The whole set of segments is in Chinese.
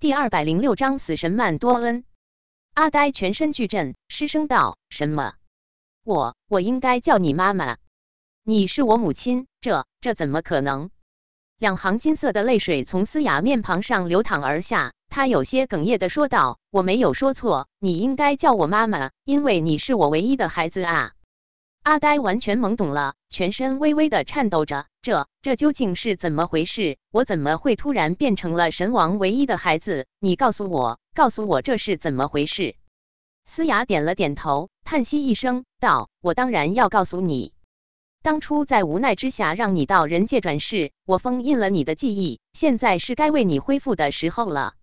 第二百零六章死神曼多恩。阿呆全身巨震，失声道：“什么？我我应该叫你妈妈？你是我母亲？这这怎么可能？”两行金色的泪水从嘶哑面庞上流淌而下，他有些哽咽的说道：“我没有说错，你应该叫我妈妈，因为你是我唯一的孩子啊。”阿呆完全懵懂了，全身微微的颤抖着。这这究竟是怎么回事？我怎么会突然变成了神王唯一的孩子？你告诉我，告诉我这是怎么回事？思雅点了点头，叹息一声，道：“我当然要告诉你。当初在无奈之下让你到人界转世，我封印了你的记忆，现在是该为你恢复的时候了。”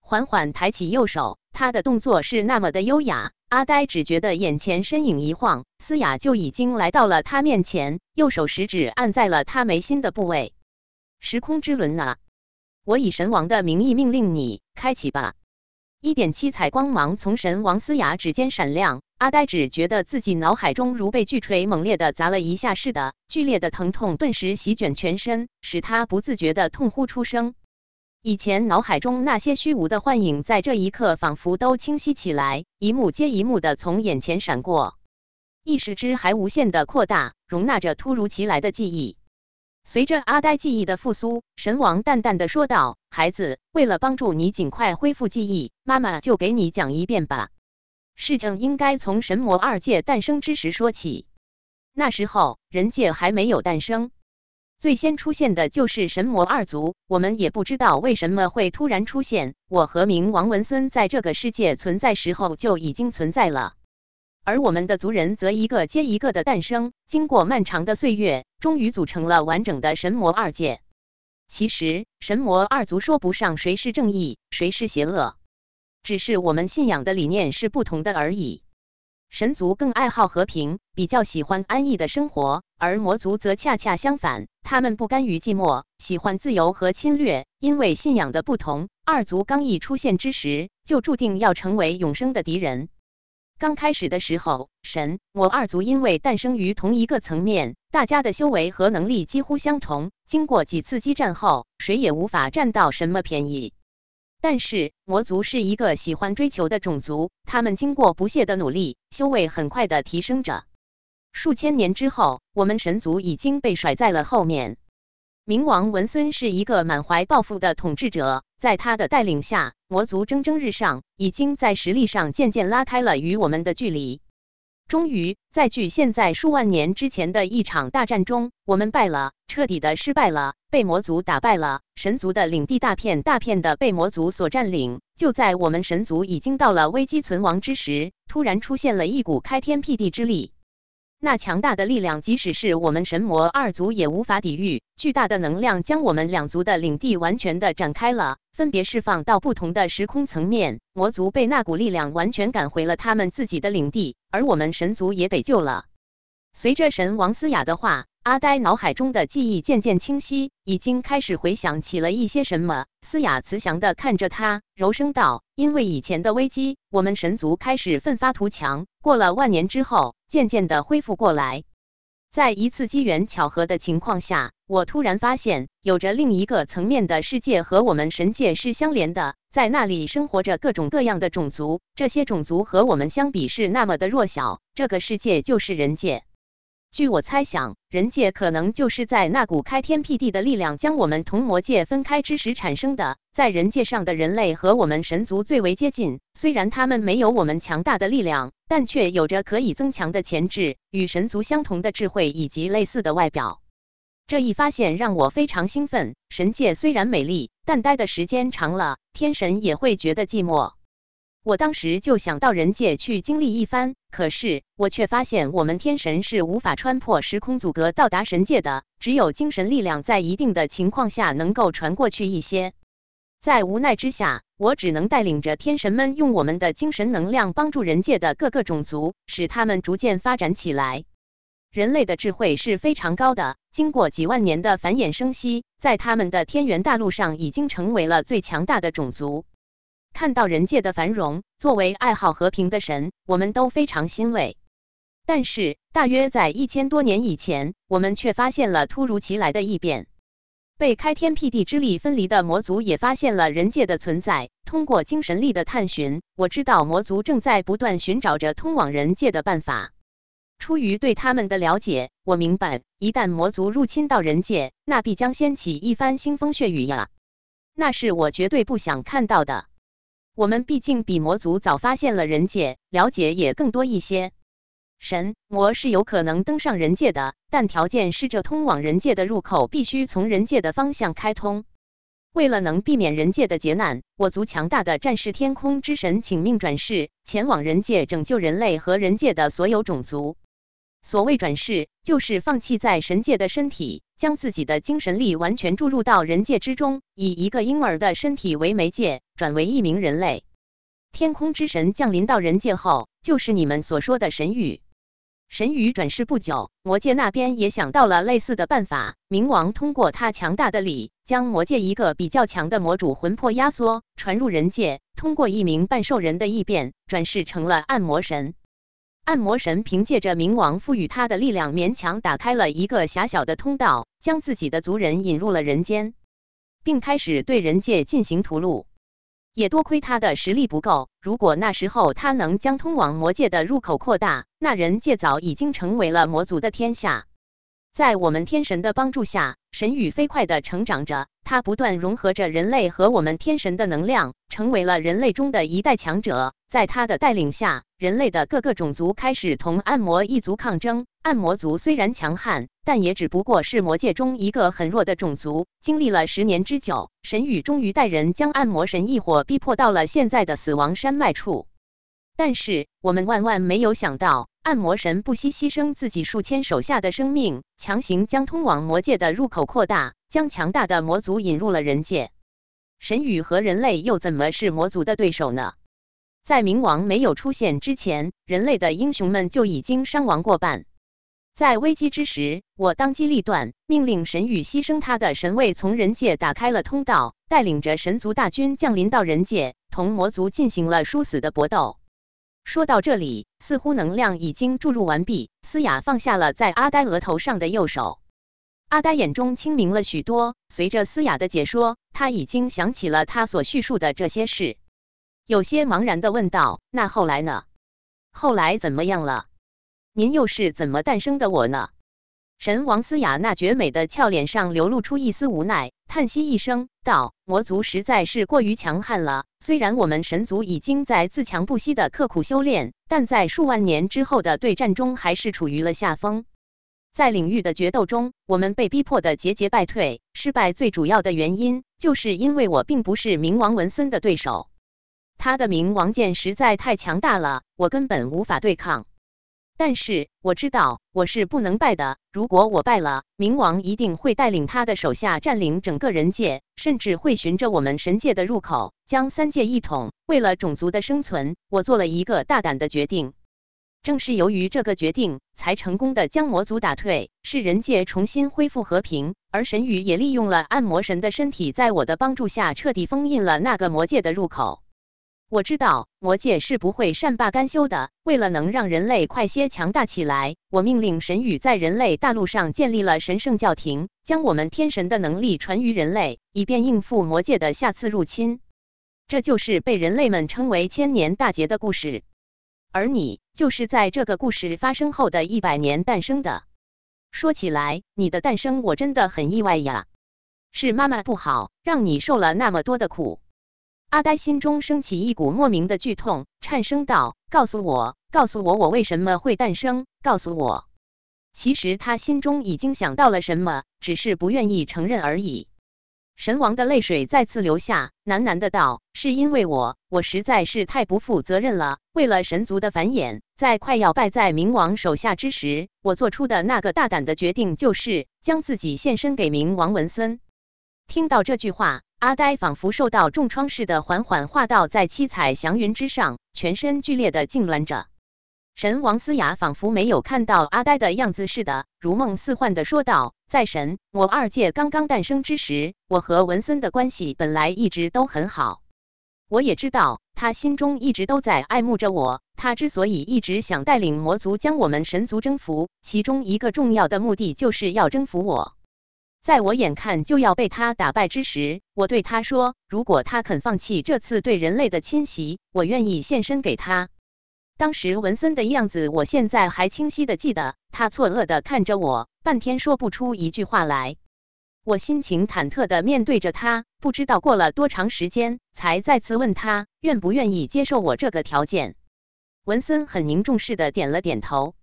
缓缓抬起右手，他的动作是那么的优雅。阿呆只觉得眼前身影一晃，思雅就已经来到了他面前，右手食指按在了他眉心的部位。时空之轮啊，我以神王的名义命令你开启吧！一点七彩光芒从神王思雅指尖闪亮，阿呆只觉得自己脑海中如被巨锤猛烈的砸了一下似的，剧烈的疼痛顿时席卷全身，使他不自觉的痛呼出声。以前脑海中那些虚无的幻影，在这一刻仿佛都清晰起来，一幕接一幕的从眼前闪过，意识之海无限的扩大，容纳着突如其来的记忆。随着阿呆记忆的复苏，神王淡淡的说道：“孩子，为了帮助你尽快恢复记忆，妈妈就给你讲一遍吧。事情应该从神魔二界诞生之时说起。那时候，人界还没有诞生。”最先出现的就是神魔二族，我们也不知道为什么会突然出现。我和明王文森在这个世界存在时候就已经存在了，而我们的族人则一个接一个的诞生。经过漫长的岁月，终于组成了完整的神魔二界。其实，神魔二族说不上谁是正义，谁是邪恶，只是我们信仰的理念是不同的而已。神族更爱好和平，比较喜欢安逸的生活，而魔族则恰恰相反，他们不甘于寂寞，喜欢自由和侵略。因为信仰的不同，二族刚一出现之时，就注定要成为永生的敌人。刚开始的时候，神魔二族因为诞生于同一个层面，大家的修为和能力几乎相同。经过几次激战后，谁也无法占到什么便宜。但是魔族是一个喜欢追求的种族，他们经过不懈的努力，修为很快的提升着。数千年之后，我们神族已经被甩在了后面。冥王文森是一个满怀抱负的统治者，在他的带领下，魔族蒸蒸日上，已经在实力上渐渐拉开了与我们的距离。终于，在距现在数万年之前的，一场大战中，我们败了，彻底的失败了，被魔族打败了。神族的领地大片大片的被魔族所占领。就在我们神族已经到了危机存亡之时，突然出现了一股开天辟地之力。那强大的力量，即使是我们神魔二族也无法抵御。巨大的能量将我们两族的领地完全的展开了。分别释放到不同的时空层面，魔族被那股力量完全赶回了他们自己的领地，而我们神族也得救了。随着神王思雅的话，阿呆脑海中的记忆渐渐清晰，已经开始回想起了一些什么。思雅慈祥的看着他，柔声道：“因为以前的危机，我们神族开始奋发图强，过了万年之后，渐渐的恢复过来。”在一次机缘巧合的情况下，我突然发现，有着另一个层面的世界和我们神界是相连的，在那里生活着各种各样的种族，这些种族和我们相比是那么的弱小。这个世界就是人界。据我猜想，人界可能就是在那股开天辟地的力量将我们同魔界分开之时产生的。在人界上的人类和我们神族最为接近，虽然他们没有我们强大的力量，但却有着可以增强的潜质，与神族相同的智慧以及类似的外表。这一发现让我非常兴奋。神界虽然美丽，但待的时间长了，天神也会觉得寂寞。我当时就想到人界去经历一番，可是我却发现我们天神是无法穿破时空阻隔到达神界的，只有精神力量在一定的情况下能够传过去一些。在无奈之下，我只能带领着天神们用我们的精神能量帮助人界的各个种族，使他们逐渐发展起来。人类的智慧是非常高的，经过几万年的繁衍生息，在他们的天元大陆上已经成为了最强大的种族。看到人界的繁荣，作为爱好和平的神，我们都非常欣慰。但是，大约在一千多年以前，我们却发现了突如其来的异变。被开天辟地之力分离的魔族也发现了人界的存在。通过精神力的探寻，我知道魔族正在不断寻找着通往人界的办法。出于对他们的了解，我明白，一旦魔族入侵到人界，那必将掀起一番腥风血雨呀！那是我绝对不想看到的。我们毕竟比魔族早发现了人界，了解也更多一些。神魔是有可能登上人界的，但条件是这通往人界的入口必须从人界的方向开通。为了能避免人界的劫难，我族强大的战士天空之神请命转世，前往人界拯救人类和人界的所有种族。所谓转世，就是放弃在神界的身体，将自己的精神力完全注入到人界之中，以一个婴儿的身体为媒介，转为一名人类。天空之神降临到人界后，就是你们所说的神域。神谕转世不久，魔界那边也想到了类似的办法。冥王通过他强大的力，将魔界一个比较强的魔主魂魄压缩，传入人界，通过一名半兽人的异变，转世成了暗魔神。按摩神凭借着冥王赋予他的力量，勉强打开了一个狭小的通道，将自己的族人引入了人间，并开始对人界进行屠戮。也多亏他的实力不够，如果那时候他能将通往魔界的入口扩大，那人界早已经成为了魔族的天下。在我们天神的帮助下，神羽飞快的成长着。他不断融合着人类和我们天神的能量，成为了人类中的一代强者。在他的带领下，人类的各个种族开始同暗魔一族抗争。暗魔族虽然强悍，但也只不过是魔界中一个很弱的种族。经历了十年之久，神域终于带人将暗魔神一伙逼迫到了现在的死亡山脉处。但是我们万万没有想到，暗魔神不惜牺牲自己数千手下的生命，强行将通往魔界的入口扩大，将强大的魔族引入了人界。神羽和人类又怎么是魔族的对手呢？在冥王没有出现之前，人类的英雄们就已经伤亡过半。在危机之时，我当机立断，命令神羽牺牲他的神位，从人界打开了通道，带领着神族大军降临到人界，同魔族进行了殊死的搏斗。说到这里，似乎能量已经注入完毕，思雅放下了在阿呆额头上的右手。阿呆眼中清明了许多，随着思雅的解说，他已经想起了他所叙述的这些事，有些茫然地问道：“那后来呢？后来怎么样了？您又是怎么诞生的我呢？”神王思雅那绝美的俏脸上流露出一丝无奈。叹息一声，道：“魔族实在是过于强悍了。虽然我们神族已经在自强不息的刻苦修炼，但在数万年之后的对战中，还是处于了下风。在领域的决斗中，我们被逼迫的节节败退。失败最主要的原因，就是因为我并不是冥王文森的对手，他的冥王剑实在太强大了，我根本无法对抗。”但是我知道我是不能败的。如果我败了，冥王一定会带领他的手下占领整个人界，甚至会循着我们神界的入口，将三界一统。为了种族的生存，我做了一个大胆的决定。正是由于这个决定，才成功的将魔族打退，是人界重新恢复和平。而神羽也利用了暗魔神的身体，在我的帮助下彻底封印了那个魔界的入口。我知道魔界是不会善罢甘休的。为了能让人类快些强大起来，我命令神宇在人类大陆上建立了神圣教廷，将我们天神的能力传于人类，以便应付魔界的下次入侵。这就是被人类们称为千年大劫的故事。而你就是在这个故事发生后的一百年诞生的。说起来，你的诞生我真的很意外呀。是妈妈不好，让你受了那么多的苦。阿呆心中升起一股莫名的剧痛，颤声道：“告诉我，告诉我，我为什么会诞生？告诉我！”其实他心中已经想到了什么，只是不愿意承认而已。神王的泪水再次流下，喃喃的道：“是因为我，我实在是太不负责任了。为了神族的繁衍，在快要败在冥王手下之时，我做出的那个大胆的决定，就是将自己献身给冥王文森。”听到这句话。阿呆仿佛受到重创似的，缓缓化到在七彩祥云之上，全身剧烈的痉挛着。神王嘶哑，仿佛没有看到阿呆的样子似的，如梦似幻的说道：“在神，我二界刚刚诞生之时，我和文森的关系本来一直都很好。我也知道他心中一直都在爱慕着我。他之所以一直想带领魔族将我们神族征服，其中一个重要的目的就是要征服我。”在我眼看就要被他打败之时，我对他说：“如果他肯放弃这次对人类的侵袭，我愿意献身给他。”当时文森的样子，我现在还清晰的记得。他错愕的看着我，半天说不出一句话来。我心情忐忑的面对着他，不知道过了多长时间，才再次问他愿不愿意接受我这个条件。文森很凝重似的点了点头。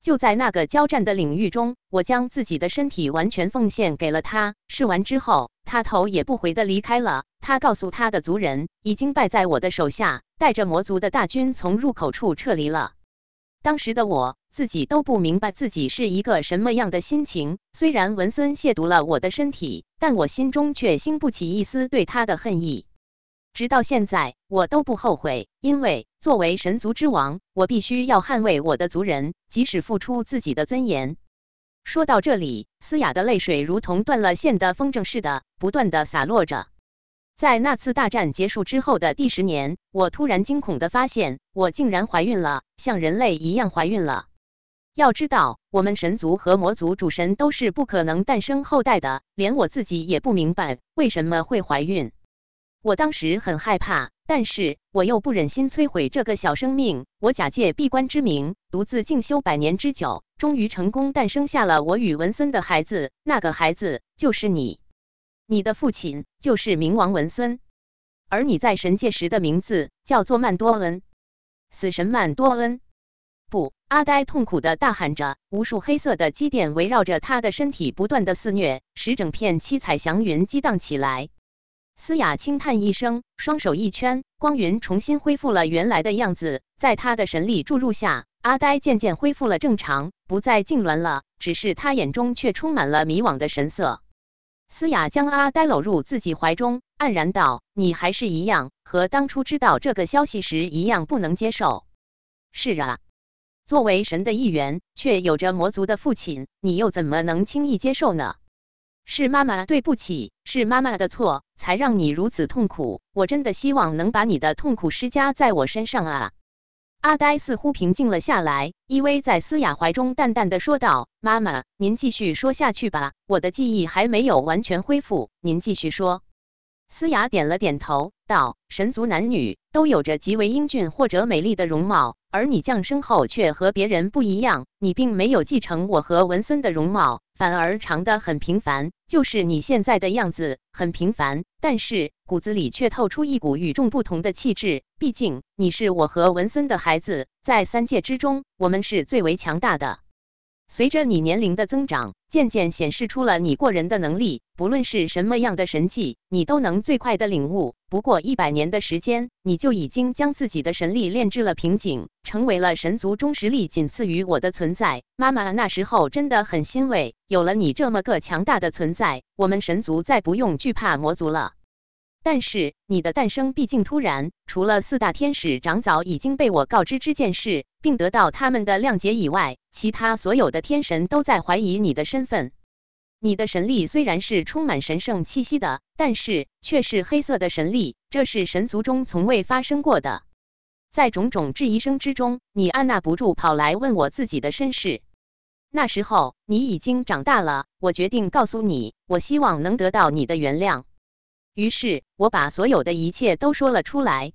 就在那个交战的领域中，我将自己的身体完全奉献给了他。试完之后，他头也不回的离开了。他告诉他的族人，已经败在我的手下，带着魔族的大军从入口处撤离了。当时的我自己都不明白自己是一个什么样的心情。虽然文森亵渎了我的身体，但我心中却兴不起一丝对他的恨意。直到现在，我都不后悔，因为作为神族之王，我必须要捍卫我的族人，即使付出自己的尊严。说到这里，嘶哑的泪水如同断了线的风筝似的，不断的洒落着。在那次大战结束之后的第十年，我突然惊恐的发现，我竟然怀孕了，像人类一样怀孕了。要知道，我们神族和魔族主神都是不可能诞生后代的，连我自己也不明白为什么会怀孕。我当时很害怕，但是我又不忍心摧毁这个小生命。我假借闭关之名，独自静修百年之久，终于成功诞生下了我与文森的孩子。那个孩子就是你，你的父亲就是冥王文森，而你在神界时的名字叫做曼多恩，死神曼多恩。不，阿呆痛苦的大喊着，无数黑色的积点围绕着他的身体不断的肆虐，使整片七彩祥云激荡起来。思雅轻叹一声，双手一圈，光云重新恢复了原来的样子。在他的神力注入下，阿呆渐渐恢复了正常，不再痉挛了。只是他眼中却充满了迷惘的神色。思雅将阿呆搂入自己怀中，黯然道：“你还是一样，和当初知道这个消息时一样，不能接受。”是啊，作为神的一员，却有着魔族的父亲，你又怎么能轻易接受呢？是妈妈，对不起，是妈妈的错，才让你如此痛苦。我真的希望能把你的痛苦施加在我身上啊！阿呆似乎平静了下来，依偎在思雅怀中，淡淡的说道：“妈妈，您继续说下去吧，我的记忆还没有完全恢复，您继续说。”思雅点了点头，道：“神族男女都有着极为英俊或者美丽的容貌，而你降生后却和别人不一样。你并没有继承我和文森的容貌，反而长得很平凡，就是你现在的样子很平凡。但是骨子里却透出一股与众不同的气质。毕竟你是我和文森的孩子，在三界之中，我们是最为强大的。”随着你年龄的增长，渐渐显示出了你过人的能力。不论是什么样的神技，你都能最快的领悟。不过一百年的时间，你就已经将自己的神力炼制了瓶颈，成为了神族中实力仅次于我的存在。妈妈那时候真的很欣慰，有了你这么个强大的存在，我们神族再不用惧怕魔族了。但是你的诞生毕竟突然，除了四大天使长早已经被我告知这件事，并得到他们的谅解以外，其他所有的天神都在怀疑你的身份。你的神力虽然是充满神圣气息的，但是却是黑色的神力，这是神族中从未发生过的。在种种质疑声之中，你按捺不住跑来问我自己的身世。那时候你已经长大了，我决定告诉你，我希望能得到你的原谅。于是我把所有的一切都说了出来，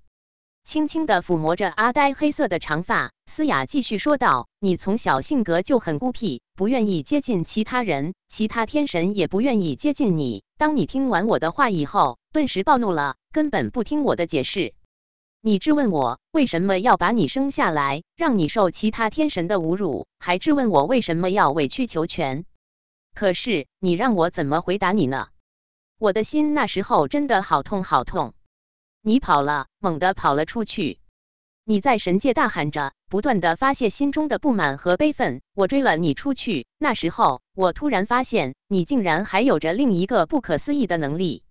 轻轻地抚摸着阿呆黑色的长发，嘶哑继续说道：“你从小性格就很孤僻，不愿意接近其他人，其他天神也不愿意接近你。当你听完我的话以后，顿时暴怒了，根本不听我的解释。你质问我为什么要把你生下来，让你受其他天神的侮辱，还质问我为什么要委曲求全。可是你让我怎么回答你呢？”我的心那时候真的好痛好痛，你跑了，猛地跑了出去，你在神界大喊着，不断地发泄心中的不满和悲愤。我追了你出去，那时候我突然发现，你竟然还有着另一个不可思议的能力，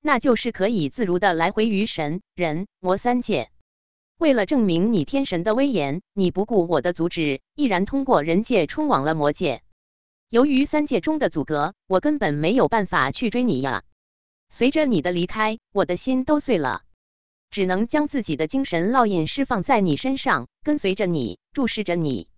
那就是可以自如的来回于神、人、魔三界。为了证明你天神的威严，你不顾我的阻止，毅然通过人界冲往了魔界。由于三界中的阻隔，我根本没有办法去追你呀。随着你的离开，我的心都碎了，只能将自己的精神烙印释放在你身上，跟随着你，注视着你。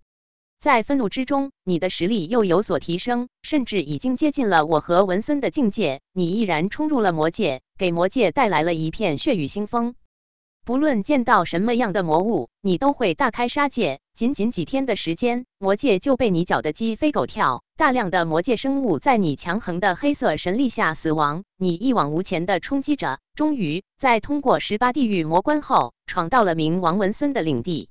在愤怒之中，你的实力又有所提升，甚至已经接近了我和文森的境界。你毅然冲入了魔界，给魔界带来了一片血雨腥风。不论见到什么样的魔物，你都会大开杀戒。仅仅几天的时间，魔界就被你搅得鸡飞狗跳。大量的魔界生物在你强横的黑色神力下死亡。你一往无前的冲击着，终于在通过十八地狱魔关后，闯到了冥王文森的领地。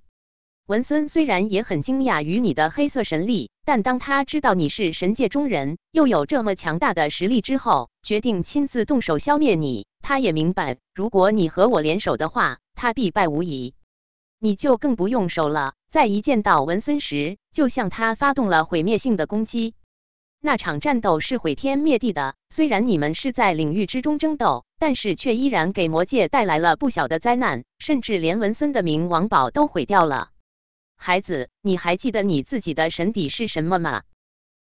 文森虽然也很惊讶于你的黑色神力，但当他知道你是神界中人，又有这么强大的实力之后，决定亲自动手消灭你。他也明白，如果你和我联手的话。他必败无疑，你就更不用守了。再一见到文森时，就向他发动了毁灭性的攻击。那场战斗是毁天灭地的。虽然你们是在领域之中争斗，但是却依然给魔界带来了不小的灾难，甚至连文森的冥王宝都毁掉了。孩子，你还记得你自己的神底是什么吗？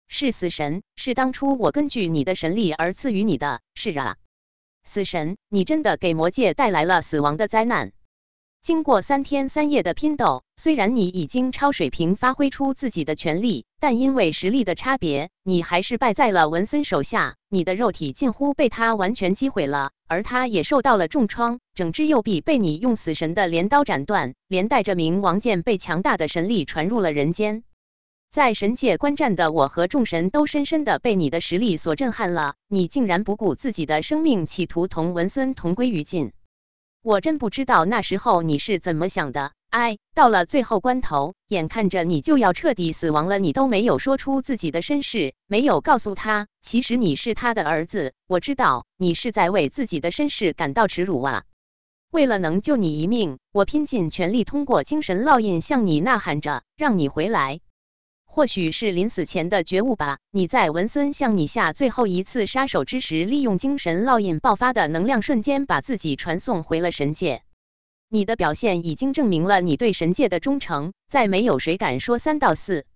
是死神，是当初我根据你的神力而赐予你的。是啊，死神，你真的给魔界带来了死亡的灾难。经过三天三夜的拼斗，虽然你已经超水平发挥出自己的全力，但因为实力的差别，你还是败在了文森手下。你的肉体近乎被他完全击毁了，而他也受到了重创，整只右臂被你用死神的镰刀斩断，连带着冥王剑被强大的神力传入了人间。在神界观战的我和众神都深深的被你的实力所震撼了，你竟然不顾自己的生命，企图同文森同归于尽。我真不知道那时候你是怎么想的，哎，到了最后关头，眼看着你就要彻底死亡了，你都没有说出自己的身世，没有告诉他，其实你是他的儿子。我知道你是在为自己的身世感到耻辱啊！为了能救你一命，我拼尽全力通过精神烙印向你呐喊着，让你回来。或许是临死前的觉悟吧。你在文森向你下最后一次杀手之时，利用精神烙印爆发的能量，瞬间把自己传送回了神界。你的表现已经证明了你对神界的忠诚，再没有谁敢说三道四。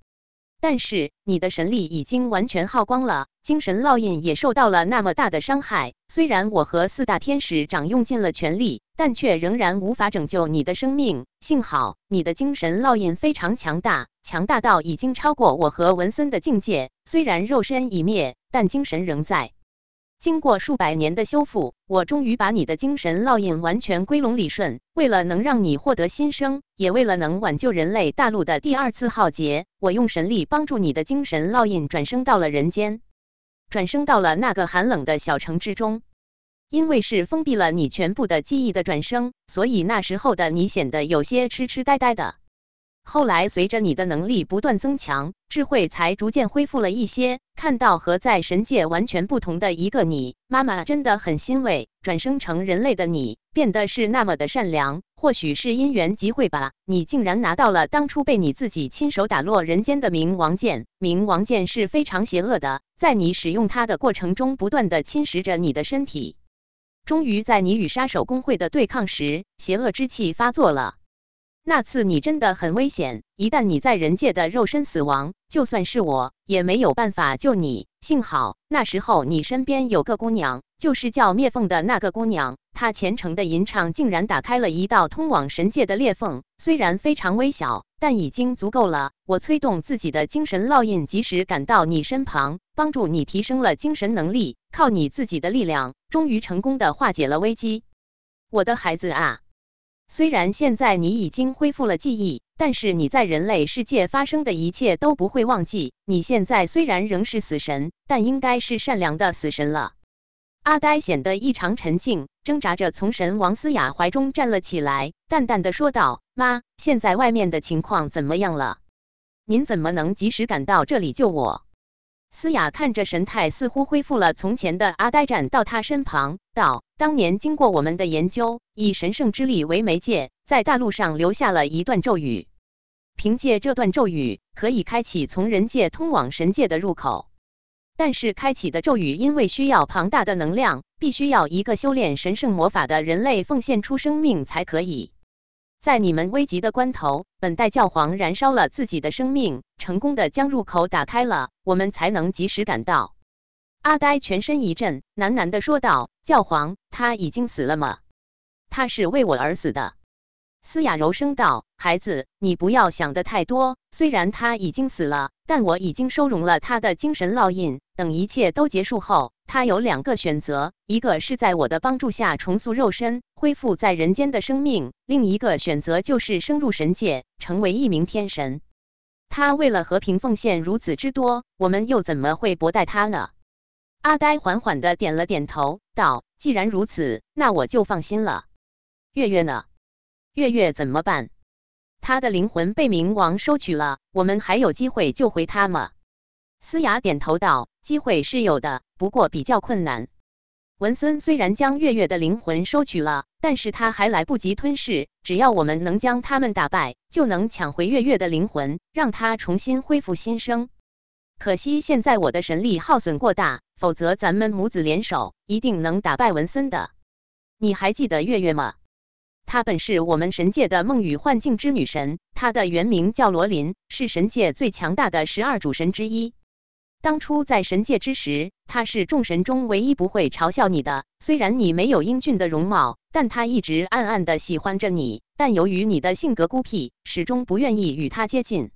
但是，你的神力已经完全耗光了，精神烙印也受到了那么大的伤害。虽然我和四大天使长用尽了全力，但却仍然无法拯救你的生命。幸好，你的精神烙印非常强大，强大到已经超过我和文森的境界。虽然肉身已灭，但精神仍在。经过数百年的修复，我终于把你的精神烙印完全归拢理顺。为了能让你获得新生，也为了能挽救人类大陆的第二次浩劫，我用神力帮助你的精神烙印转生到了人间，转生到了那个寒冷的小城之中。因为是封闭了你全部的记忆的转生，所以那时候的你显得有些痴痴呆呆的。后来，随着你的能力不断增强，智慧才逐渐恢复了一些。看到和在神界完全不同的一个你，妈妈真的很欣慰。转生成人类的你，变得是那么的善良。或许是因缘际会吧，你竟然拿到了当初被你自己亲手打落人间的冥王剑。冥王剑是非常邪恶的，在你使用它的过程中，不断的侵蚀着你的身体。终于，在你与杀手工会的对抗时，邪恶之气发作了。那次你真的很危险，一旦你在人界的肉身死亡，就算是我也没有办法救你。幸好那时候你身边有个姑娘，就是叫灭凤的那个姑娘，她虔诚的吟唱竟然打开了一道通往神界的裂缝，虽然非常微小，但已经足够了。我催动自己的精神烙印，及时赶到你身旁，帮助你提升了精神能力，靠你自己的力量，终于成功的化解了危机。我的孩子啊！虽然现在你已经恢复了记忆，但是你在人类世界发生的一切都不会忘记。你现在虽然仍是死神，但应该是善良的死神了。阿呆显得异常沉静，挣扎着从神王思雅怀中站了起来，淡淡的说道：“妈，现在外面的情况怎么样了？您怎么能及时赶到这里救我？”思雅看着神态似乎恢复了从前的阿呆，站到他身旁，道：“当年经过我们的研究，以神圣之力为媒介，在大陆上留下了一段咒语。凭借这段咒语，可以开启从人界通往神界的入口。但是，开启的咒语因为需要庞大的能量，必须要一个修炼神圣魔法的人类奉献出生命才可以。”在你们危急的关头，本代教皇燃烧了自己的生命，成功的将入口打开了，我们才能及时赶到。阿呆全身一震，喃喃的说道：“教皇他已经死了吗？他是为我而死的。”司雅柔声道：“孩子，你不要想的太多。虽然他已经死了，但我已经收容了他的精神烙印。等一切都结束后，他有两个选择：一个是在我的帮助下重塑肉身，恢复在人间的生命；另一个选择就是升入神界，成为一名天神。他为了和平奉献如此之多，我们又怎么会薄待他呢？”阿呆缓缓的点了点头，道：“既然如此，那我就放心了。月月呢？”月月怎么办？他的灵魂被冥王收取了，我们还有机会救回他吗？思雅点头道：“机会是有的，不过比较困难。”文森虽然将月月的灵魂收取了，但是他还来不及吞噬。只要我们能将他们打败，就能抢回月月的灵魂，让他重新恢复新生。可惜现在我的神力耗损过大，否则咱们母子联手一定能打败文森的。你还记得月月吗？她本是我们神界的梦与幻境之女神，她的原名叫罗琳，是神界最强大的十二主神之一。当初在神界之时，她是众神中唯一不会嘲笑你的。虽然你没有英俊的容貌，但她一直暗暗的喜欢着你。但由于你的性格孤僻，始终不愿意与她接近。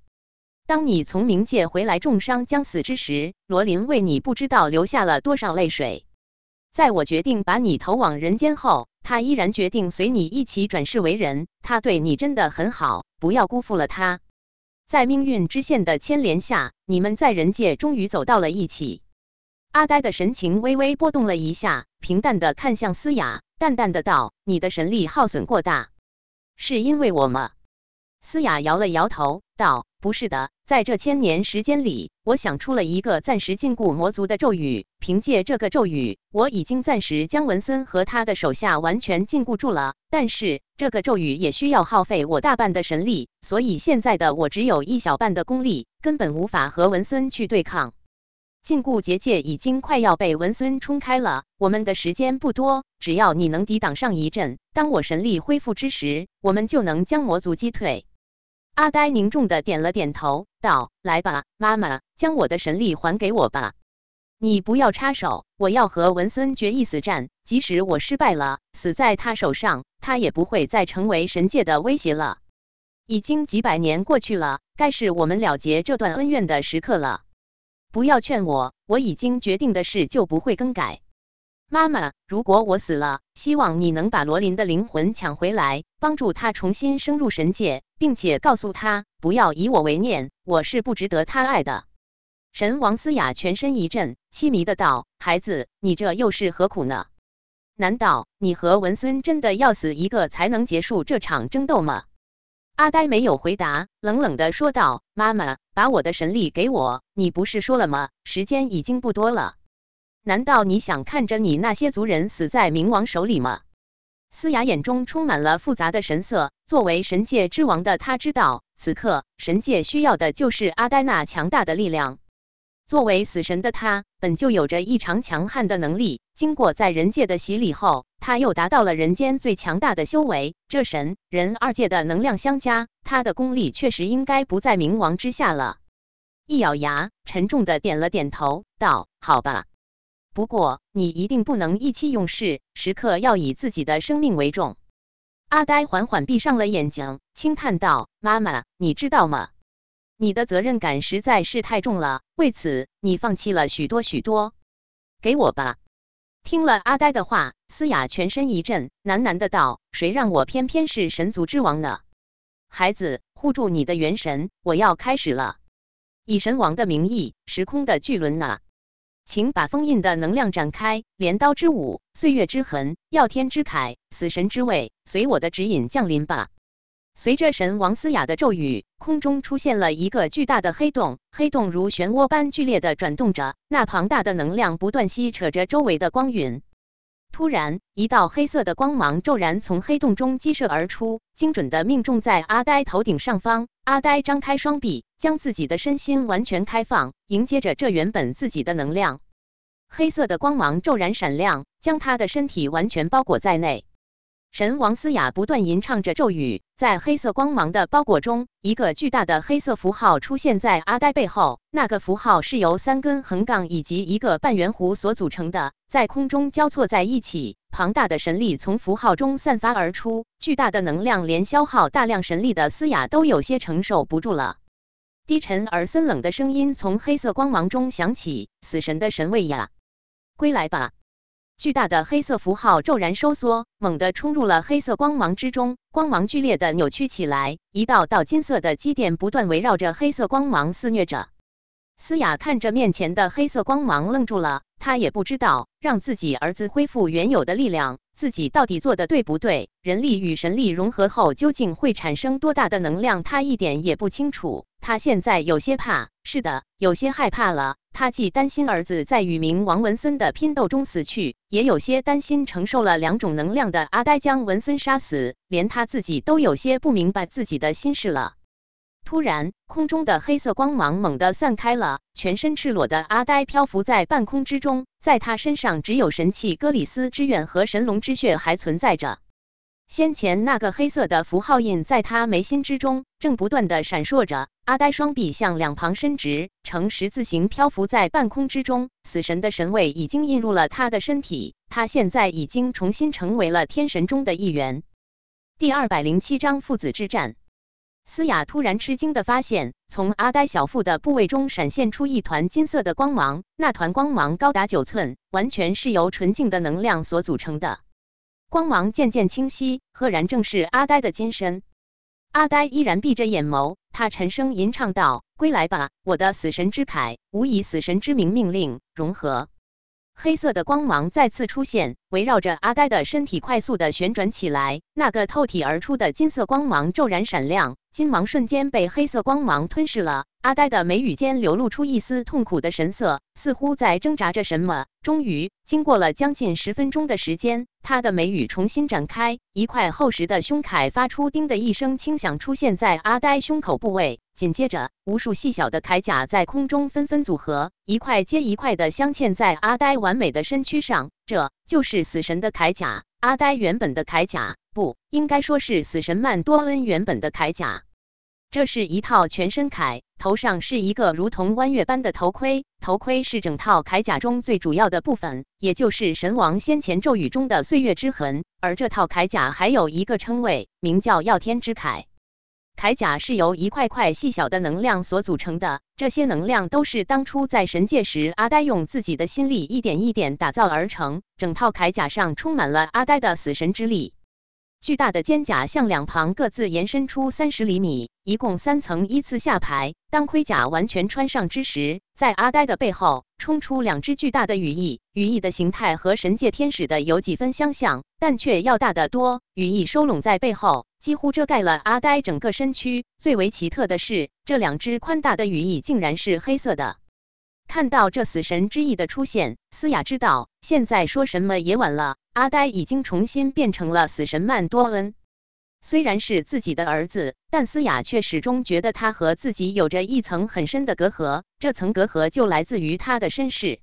当你从冥界回来重伤将死之时，罗琳为你不知道流下了多少泪水。在我决定把你投往人间后，他依然决定随你一起转世为人。他对你真的很好，不要辜负了他。在命运之线的牵连下，你们在人界终于走到了一起。阿呆的神情微微波动了一下，平淡的看向思雅，淡淡的道：“你的神力耗损过大，是因为我吗？”思雅摇了摇头，道。不是的，在这千年时间里，我想出了一个暂时禁锢魔族的咒语。凭借这个咒语，我已经暂时将文森和他的手下完全禁锢住了。但是，这个咒语也需要耗费我大半的神力，所以现在的我只有一小半的功力，根本无法和文森去对抗。禁锢结界已经快要被文森冲开了，我们的时间不多。只要你能抵挡上一阵，当我神力恢复之时，我们就能将魔族击退。阿呆凝重的点了点头，道：“来吧，妈妈，将我的神力还给我吧。你不要插手，我要和文森决一死战。即使我失败了，死在他手上，他也不会再成为神界的威胁了。已经几百年过去了，该是我们了结这段恩怨的时刻了。不要劝我，我已经决定的事就不会更改。妈妈，如果我死了，希望你能把罗琳的灵魂抢回来，帮助他重新升入神界。”并且告诉他不要以我为念，我是不值得他爱的。神王思雅全身一震，凄迷的道：“孩子，你这又是何苦呢？难道你和文森真的要死一个才能结束这场争斗吗？”阿呆没有回答，冷冷的说道：“妈妈，把我的神力给我。你不是说了吗？时间已经不多了。难道你想看着你那些族人死在冥王手里吗？”斯雅眼中充满了复杂的神色。作为神界之王的他，知道此刻神界需要的就是阿黛娜强大的力量。作为死神的他，本就有着异常强悍的能力。经过在人界的洗礼后，他又达到了人间最强大的修为。这神人二界的能量相加，他的功力确实应该不在冥王之下了。一咬牙，沉重的点了点头，道：“好吧。”不过，你一定不能意气用事，时刻要以自己的生命为重。阿呆缓缓闭上了眼睛，轻叹道：“妈妈，你知道吗？你的责任感实在是太重了，为此你放弃了许多许多。给我吧。”听了阿呆的话，思雅全身一震，喃喃的道：“谁让我偏偏是神族之王呢？”孩子，护住你的元神，我要开始了。以神王的名义，时空的巨轮啊！请把封印的能量展开！镰刀之舞，岁月之痕，耀天之铠，死神之位，随我的指引降临吧！随着神王嘶哑的咒语，空中出现了一个巨大的黑洞，黑洞如漩涡般剧烈的转动着，那庞大的能量不断吸扯着周围的光晕。突然，一道黑色的光芒骤然从黑洞中激射而出，精准的命中在阿呆头顶上方。阿呆张开双臂，将自己的身心完全开放，迎接着这原本自己的能量。黑色的光芒骤然闪亮，将他的身体完全包裹在内。神王思雅不断吟唱着咒语，在黑色光芒的包裹中，一个巨大的黑色符号出现在阿呆背后。那个符号是由三根横杠以及一个半圆弧所组成的，在空中交错在一起。庞大的神力从符号中散发而出，巨大的能量连消耗大量神力的思雅都有些承受不住了。低沉而森冷的声音从黑色光芒中响起：“死神的神位呀，归来吧！”巨大的黑色符号骤然收缩，猛地冲入了黑色光芒之中，光芒剧烈地扭曲起来，一道道金色的积电不断围绕着黑色光芒肆虐着。思雅看着面前的黑色光芒，愣住了。她也不知道让自己儿子恢复原有的力量，自己到底做的对不对？人力与神力融合后，究竟会产生多大的能量？她一点也不清楚。她现在有些怕，是的，有些害怕了。她既担心儿子在与明王文森的拼斗中死去，也有些担心承受了两种能量的阿呆将文森杀死。连他自己都有些不明白自己的心事了。突然，空中的黑色光芒猛地散开了。全身赤裸的阿呆漂浮在半空之中，在他身上只有神器戈里斯之愿和神龙之血还存在着。先前那个黑色的符号印在他眉心之中，正不断的闪烁着。阿呆双臂向两旁伸直，呈十字形漂浮在半空之中。死神的神位已经印入了他的身体，他现在已经重新成为了天神中的一员。第二百零七章：父子之战。思雅突然吃惊地发现，从阿呆小腹的部位中闪现出一团金色的光芒。那团光芒高达九寸，完全是由纯净的能量所组成的。光芒渐渐清晰，赫然正是阿呆的金身。阿呆依然闭着眼眸，他沉声吟唱道：“归来吧，我的死神之铠。吾以死神之名命令融合。”黑色的光芒再次出现，围绕着阿呆的身体快速的旋转起来。那个透体而出的金色光芒骤然闪亮，金芒瞬间被黑色光芒吞噬了。阿呆的眉宇间流露出一丝痛苦的神色，似乎在挣扎着什么。终于，经过了将近十分钟的时间，他的眉宇重新展开，一块厚实的胸铠发出“叮”的一声轻响，出现在阿呆胸口部位。紧接着，无数细小的铠甲在空中纷纷组合，一块接一块地镶嵌在阿呆完美的身躯上。这就是死神的铠甲，阿呆原本的铠甲，不应该说是死神曼多恩原本的铠甲。这是一套全身铠，头上是一个如同弯月般的头盔，头盔是整套铠甲中最主要的部分，也就是神王先前咒语中的岁月之痕。而这套铠甲还有一个称谓，名叫耀天之铠。铠甲是由一块块细小的能量所组成的，这些能量都是当初在神界时阿呆用自己的心力一点一点打造而成。整套铠甲上充满了阿呆的死神之力。巨大的肩甲向两旁各自延伸出三十厘米，一共三层依次下排。当盔甲完全穿上之时，在阿呆的背后冲出两只巨大的羽翼，羽翼的形态和神界天使的有几分相像，但却要大得多。羽翼收拢在背后，几乎遮盖了阿呆整个身躯。最为奇特的是，这两只宽大的羽翼竟然是黑色的。看到这死神之翼的出现，思雅知道现在说什么也晚了。阿呆已经重新变成了死神曼多恩，虽然是自己的儿子，但思雅却始终觉得他和自己有着一层很深的隔阂。这层隔阂就来自于他的身世。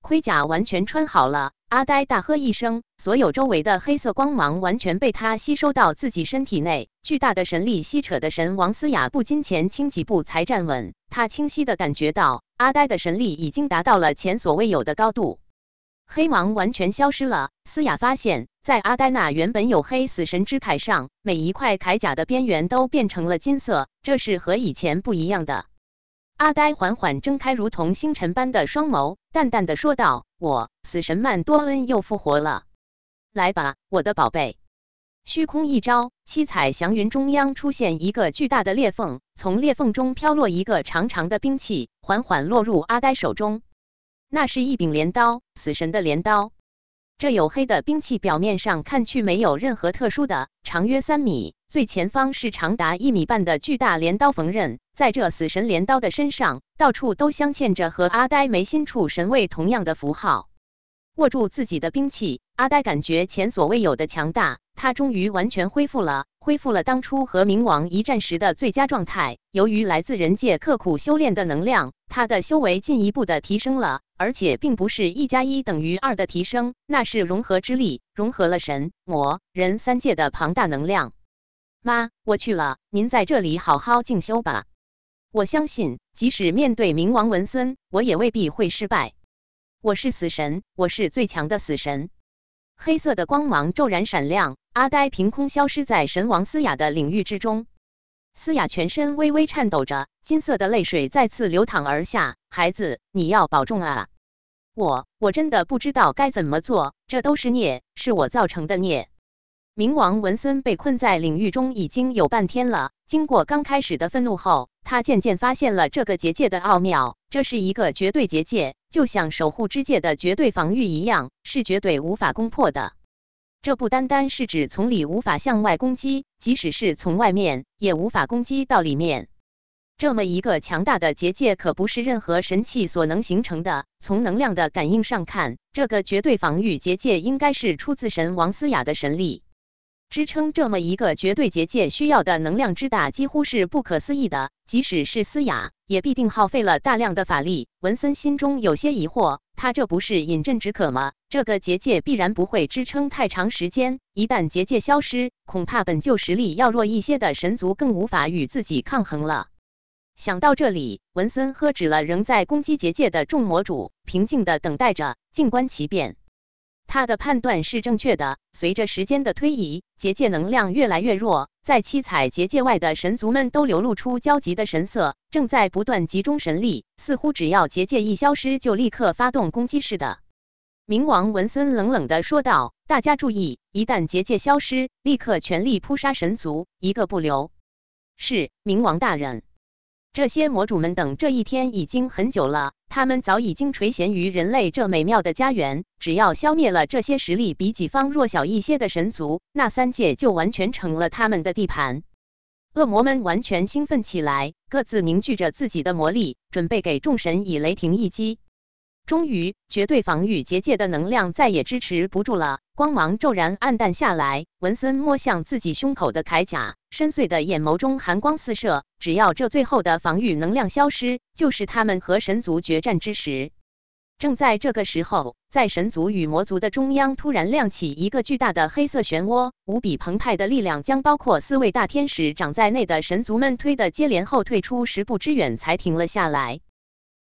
盔甲完全穿好了，阿呆大喝一声，所有周围的黑色光芒完全被他吸收到自己身体内，巨大的神力吸扯的神王思雅不禁前倾几步才站稳。他清晰的感觉到，阿呆的神力已经达到了前所未有的高度。黑芒完全消失了。思雅发现，在阿呆那原本有黑死神之铠上，每一块铠甲的边缘都变成了金色，这是和以前不一样的。阿呆缓缓睁开如同星辰般的双眸，淡淡的说道：“我，死神曼多恩又复活了。来吧，我的宝贝。”虚空一招，七彩祥云中央出现一个巨大的裂缝，从裂缝中飘落一个长长的兵器，缓缓落入阿呆手中。那是一柄镰刀，死神的镰刀。这黝黑的兵器表面上看去没有任何特殊的，长约三米，最前方是长达一米半的巨大镰刀缝刃。在这死神镰刀的身上，到处都镶嵌着和阿呆眉心处神位同样的符号。握住自己的兵器，阿呆感觉前所未有的强大。他终于完全恢复了，恢复了当初和冥王一战时的最佳状态。由于来自人界刻苦修炼的能量，他的修为进一步的提升了，而且并不是一加一等于二的提升，那是融合之力，融合了神、魔、人三界的庞大能量。妈，我去了，您在这里好好静修吧。我相信，即使面对冥王文森，我也未必会失败。我是死神，我是最强的死神。黑色的光芒骤然闪亮。阿呆凭空消失在神王斯雅的领域之中，斯雅全身微微颤抖着，金色的泪水再次流淌而下。孩子，你要保重啊！我我真的不知道该怎么做，这都是孽，是我造成的孽。冥王文森被困在领域中已经有半天了，经过刚开始的愤怒后，他渐渐发现了这个结界的奥妙。这是一个绝对结界，就像守护之界的绝对防御一样，是绝对无法攻破的。这不单单是指从里无法向外攻击，即使是从外面也无法攻击到里面。这么一个强大的结界，可不是任何神器所能形成的。从能量的感应上看，这个绝对防御结界应该是出自神王思雅的神力。支撑这么一个绝对结界需要的能量之大，几乎是不可思议的。即使是嘶哑，也必定耗费了大量的法力。文森心中有些疑惑，他这不是饮鸩止渴吗？这个结界必然不会支撑太长时间，一旦结界消失，恐怕本就实力要弱一些的神族更无法与自己抗衡了。想到这里，文森喝止了仍在攻击结界的众魔主，平静地等待着，静观其变。他的判断是正确的。随着时间的推移，结界能量越来越弱，在七彩结界外的神族们都流露出焦急的神色，正在不断集中神力，似乎只要结界一消失，就立刻发动攻击似的。冥王文森冷冷地说道：“大家注意，一旦结界消失，立刻全力扑杀神族，一个不留。”是，冥王大人。这些魔主们等这一天已经很久了，他们早已经垂涎于人类这美妙的家园。只要消灭了这些实力比己方弱小一些的神族，那三界就完全成了他们的地盘。恶魔们完全兴奋起来，各自凝聚着自己的魔力，准备给众神以雷霆一击。终于，绝对防御结界的能量再也支持不住了，光芒骤然暗淡下来。文森摸向自己胸口的铠甲。深邃的眼眸中寒光四射，只要这最后的防御能量消失，就是他们和神族决战之时。正在这个时候，在神族与魔族的中央突然亮起一个巨大的黑色漩涡，无比澎湃的力量将包括四位大天使长在内的神族们推的接连后退出十步之远才停了下来。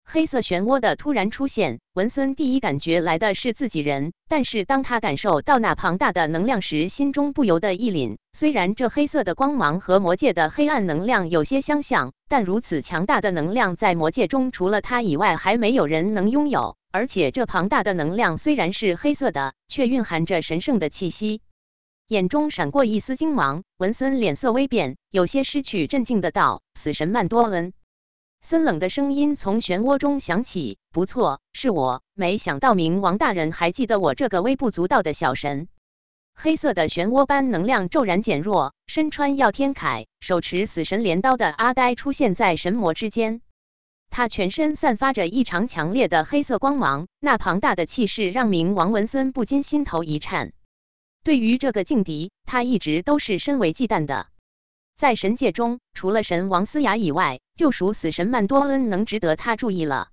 黑色漩涡的突然出现，文森第一感觉来的是自己人。但是当他感受到那庞大的能量时，心中不由得一凛。虽然这黑色的光芒和魔界的黑暗能量有些相像，但如此强大的能量在魔界中，除了他以外，还没有人能拥有。而且这庞大的能量虽然是黑色的，却蕴含着神圣的气息，眼中闪过一丝惊芒。文森脸色微变，有些失去镇静的道：“死神曼多恩。”森冷的声音从漩涡中响起。不错，是我。没想到冥王大人还记得我这个微不足道的小神。黑色的漩涡般能量骤然减弱。身穿耀天铠、手持死神镰刀的阿呆出现在神魔之间。他全身散发着异常强烈的黑色光芒，那庞大的气势让冥王文森不禁心头一颤。对于这个劲敌，他一直都是深为忌惮的。在神界中，除了神王斯雅以外，就属死神曼多恩能值得他注意了。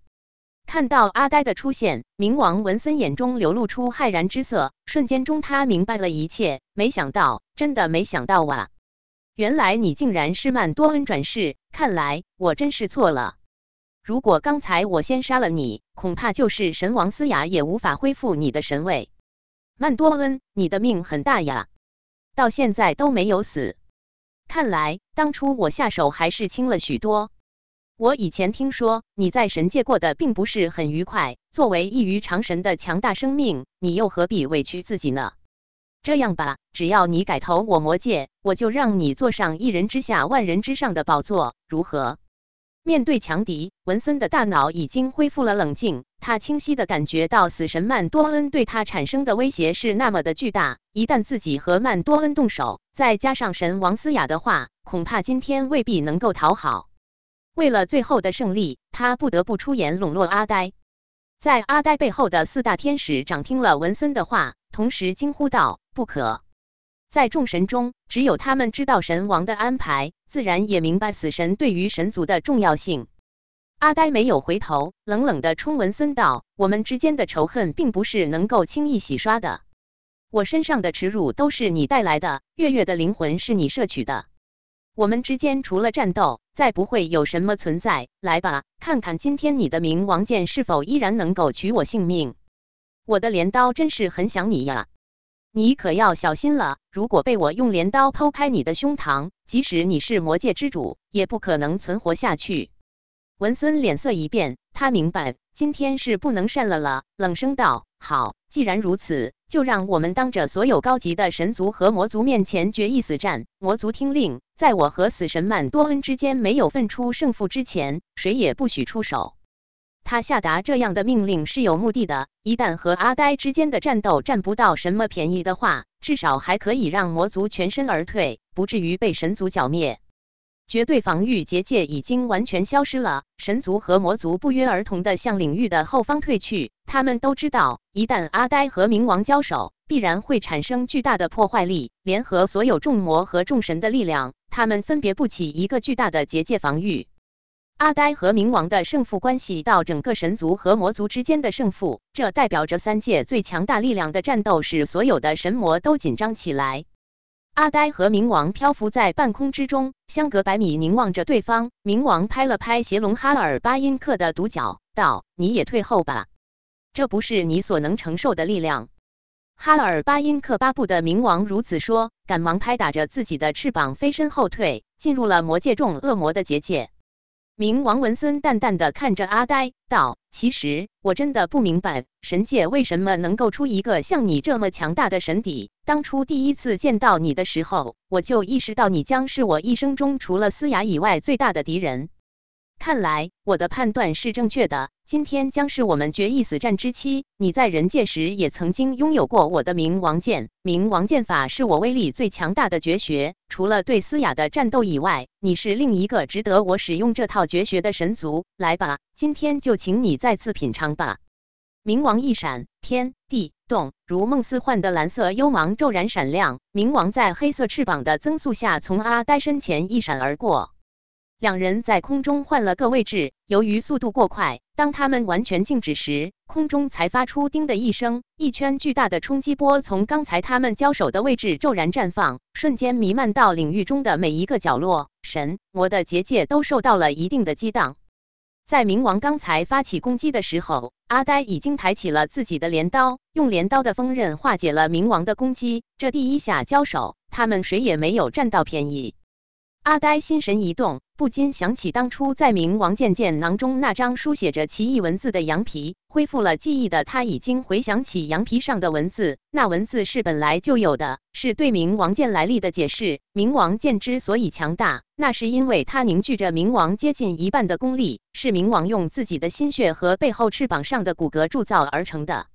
看到阿呆的出现，冥王文森眼中流露出骇然之色，瞬间中他明白了一切。没想到，真的没想到啊！原来你竟然是曼多恩转世，看来我真是错了。如果刚才我先杀了你，恐怕就是神王斯雅也无法恢复你的神位。曼多恩，你的命很大呀，到现在都没有死。看来，当初我下手还是轻了许多。我以前听说你在神界过得并不是很愉快。作为异于常神的强大生命，你又何必委屈自己呢？这样吧，只要你改投我魔界，我就让你坐上一人之下、万人之上的宝座，如何？面对强敌，文森的大脑已经恢复了冷静。他清晰的感觉到死神曼多恩对他产生的威胁是那么的巨大。一旦自己和曼多恩动手，再加上神王嘶雅的话，恐怕今天未必能够讨好。为了最后的胜利，他不得不出言笼络阿呆。在阿呆背后的四大天使长听了文森的话，同时惊呼道：“不可！”在众神中，只有他们知道神王的安排，自然也明白死神对于神族的重要性。阿呆没有回头，冷冷的冲文森道：“我们之间的仇恨并不是能够轻易洗刷的，我身上的耻辱都是你带来的，月月的灵魂是你摄取的，我们之间除了战斗，再不会有什么存在。来吧，看看今天你的冥王剑是否依然能够取我性命。我的镰刀真是很想你呀。”你可要小心了！如果被我用镰刀剖开你的胸膛，即使你是魔界之主，也不可能存活下去。文森脸色一变，他明白今天是不能善了了，冷声道：“好，既然如此，就让我们当着所有高级的神族和魔族面前决一死战。魔族听令，在我和死神曼多恩之间没有分出胜负之前，谁也不许出手。”他下达这样的命令是有目的的。一旦和阿呆之间的战斗占不到什么便宜的话，至少还可以让魔族全身而退，不至于被神族剿灭。绝对防御结界已经完全消失了，神族和魔族不约而同地向领域的后方退去。他们都知道，一旦阿呆和冥王交手，必然会产生巨大的破坏力。联合所有众魔和众神的力量，他们分别布起一个巨大的结界防御。阿呆和冥王的胜负关系到整个神族和魔族之间的胜负，这代表着三界最强大力量的战斗，使所有的神魔都紧张起来。阿呆和冥王漂浮在半空之中，相隔百米，凝望着对方。冥王拍了拍邪龙哈尔巴因克的独角，道：“你也退后吧，这不是你所能承受的力量。”哈尔巴因克巴布的冥王如此说，赶忙拍打着自己的翅膀飞身后退，进入了魔界众恶魔的结界。冥王文森淡淡的看着阿呆，道：“其实我真的不明白，神界为什么能够出一个像你这么强大的神邸。当初第一次见到你的时候，我就意识到你将是我一生中除了嘶雅以外最大的敌人。”看来我的判断是正确的，今天将是我们决一死战之期。你在人界时也曾经拥有过我的冥王剑，冥王剑法是我威力最强大的绝学。除了对思雅的战斗以外，你是另一个值得我使用这套绝学的神族。来吧，今天就请你再次品尝吧。冥王一闪，天地动，如梦似幻的蓝色幽芒骤然闪亮。冥王在黑色翅膀的增速下，从阿呆身前一闪而过。两人在空中换了个位置，由于速度过快，当他们完全静止时，空中才发出“叮”的一声。一圈巨大的冲击波从刚才他们交手的位置骤然绽放，瞬间弥漫到领域中的每一个角落，神魔的结界都受到了一定的激荡。在冥王刚才发起攻击的时候，阿呆已经抬起了自己的镰刀，用镰刀的锋刃化解了冥王的攻击。这第一下交手，他们谁也没有占到便宜。阿呆心神一动，不禁想起当初在冥王剑剑囊中那张书写着奇异文字的羊皮。恢复了记忆的他，已经回想起羊皮上的文字。那文字是本来就有的，是对冥王剑来历的解释。冥王剑之所以强大，那是因为它凝聚着冥王接近一半的功力，是冥王用自己的心血和背后翅膀上的骨骼铸造而成的，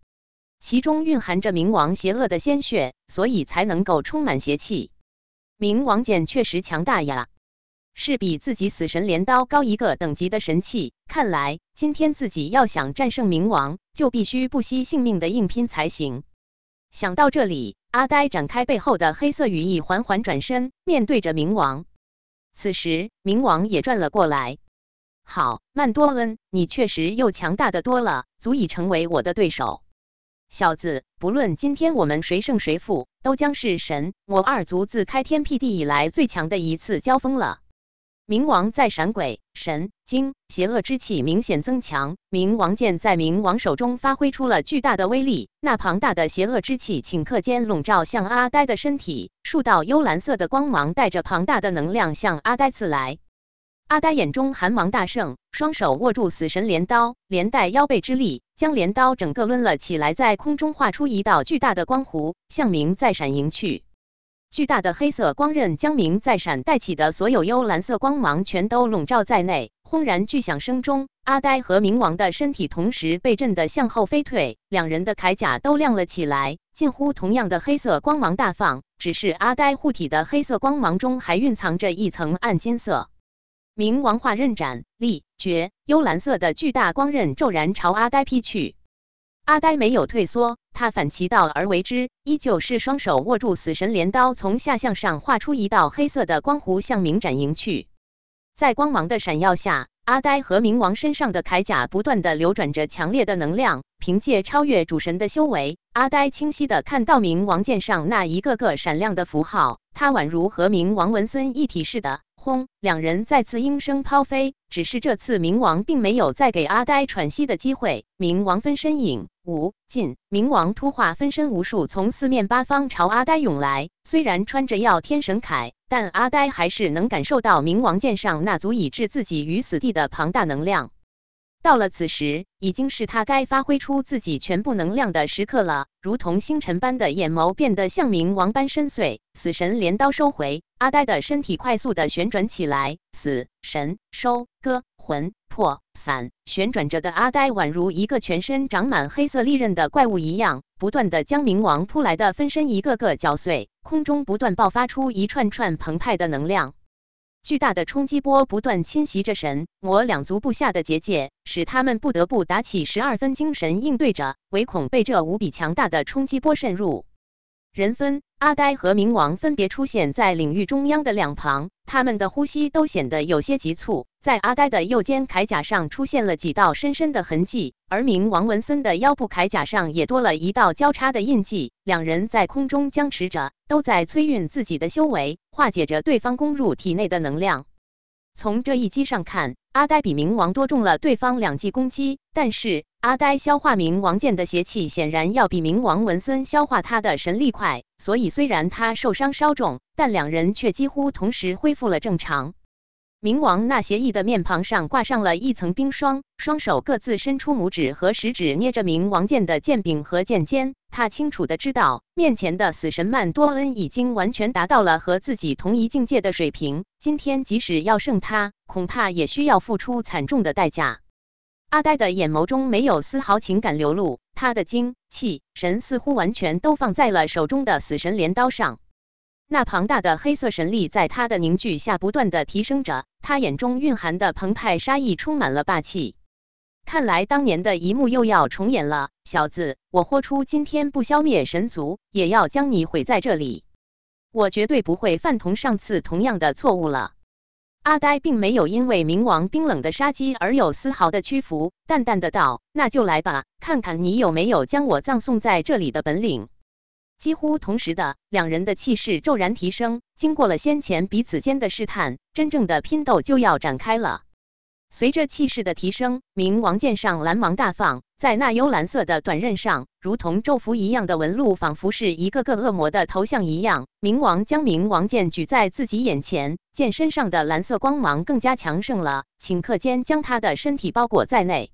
其中蕴含着冥王邪恶的鲜血，所以才能够充满邪气。冥王剑确实强大呀，是比自己死神镰刀高一个等级的神器。看来今天自己要想战胜冥王，就必须不惜性命的硬拼才行。想到这里，阿呆展开背后的黑色羽翼，缓缓转身，面对着冥王。此时，冥王也转了过来。好，曼多恩，你确实又强大的多了，足以成为我的对手。小子，不论今天我们谁胜谁负，都将是神魔二族自开天辟地以来最强的一次交锋了。冥王在闪鬼，神经，邪恶之气明显增强，冥王剑在冥王手中发挥出了巨大的威力。那庞大的邪恶之气顷刻间笼罩向阿呆的身体，数道幽蓝色的光芒带着庞大的能量向阿呆刺来。阿呆眼中寒芒大盛，双手握住死神镰刀，连带腰背之力。将镰刀整个抡了起来，在空中画出一道巨大的光弧，向明再闪迎去。巨大的黑色光刃将明再闪带起的所有幽蓝色光芒全都笼罩在内，轰然巨响声中，阿呆和冥王的身体同时被震得向后飞退，两人的铠甲都亮了起来，近乎同样的黑色光芒大放，只是阿呆护体的黑色光芒中还蕴藏着一层暗金色。冥王化刃斩，立！绝幽蓝色的巨大光刃骤然朝阿呆劈去，阿呆没有退缩，他反其道而为之，依旧是双手握住死神镰刀，从下向上划出一道黑色的光弧向冥斩迎去。在光芒的闪耀下，阿呆和冥王身上的铠甲不断的流转着强烈的能量。凭借超越主神的修为，阿呆清晰的看到冥王剑上那一个个闪亮的符号，他宛如和冥王文森一体似的。轰！两人再次应声抛飞，只是这次冥王并没有再给阿呆喘息的机会。冥王分身影无进，冥王突化分身无数，从四面八方朝阿呆涌来。虽然穿着耀天神铠，但阿呆还是能感受到冥王剑上那足以置自己于死地的庞大能量。到了此时，已经是他该发挥出自己全部能量的时刻了。如同星辰般的眼眸变得像冥王般深邃，死神镰刀收回，阿呆的身体快速的旋转起来。死神收割魂魄散，旋转着的阿呆宛如一个全身长满黑色利刃的怪物一样，不断的将冥王扑来的分身一个个搅碎，空中不断爆发出一串串澎湃的能量。巨大的冲击波不断侵袭着神魔两族部下的结界，使他们不得不打起十二分精神应对着，唯恐被这无比强大的冲击波渗入。人分、阿呆和冥王分别出现在领域中央的两旁，他们的呼吸都显得有些急促。在阿呆的右肩铠甲上出现了几道深深的痕迹，而冥王文森的腰部铠甲上也多了一道交叉的印记。两人在空中僵持着，都在催运自己的修为。化解着对方攻入体内的能量。从这一击上看，阿呆比冥王多重了对方两记攻击，但是阿呆消化冥王剑的邪气，显然要比冥王文森消化他的神力快，所以虽然他受伤稍重，但两人却几乎同时恢复了正常。冥王那邪异的面庞上挂上了一层冰霜，双手各自伸出拇指和食指捏着冥王剑的剑柄和剑尖。他清楚的知道，面前的死神曼多恩已经完全达到了和自己同一境界的水平。今天即使要胜他，恐怕也需要付出惨重的代价。阿呆的眼眸中没有丝毫情感流露，他的精气神似乎完全都放在了手中的死神镰刀上。那庞大的黑色神力在他的凝聚下不断的提升着，他眼中蕴含的澎湃杀意充满了霸气。看来当年的一幕又要重演了，小子，我豁出今天不消灭神族，也要将你毁在这里。我绝对不会犯同上次同样的错误了。阿呆并没有因为冥王冰冷的杀机而有丝毫的屈服，淡淡的道：“那就来吧，看看你有没有将我葬送在这里的本领。”几乎同时的，两人的气势骤然提升。经过了先前彼此间的试探，真正的拼斗就要展开了。随着气势的提升，冥王剑上蓝芒大放，在那幽蓝色的短刃上，如同咒符一样的纹路，仿佛是一个个恶魔的头像一样。冥王将冥王剑举在自己眼前，剑身上的蓝色光芒更加强盛了，顷刻间将他的身体包裹在内。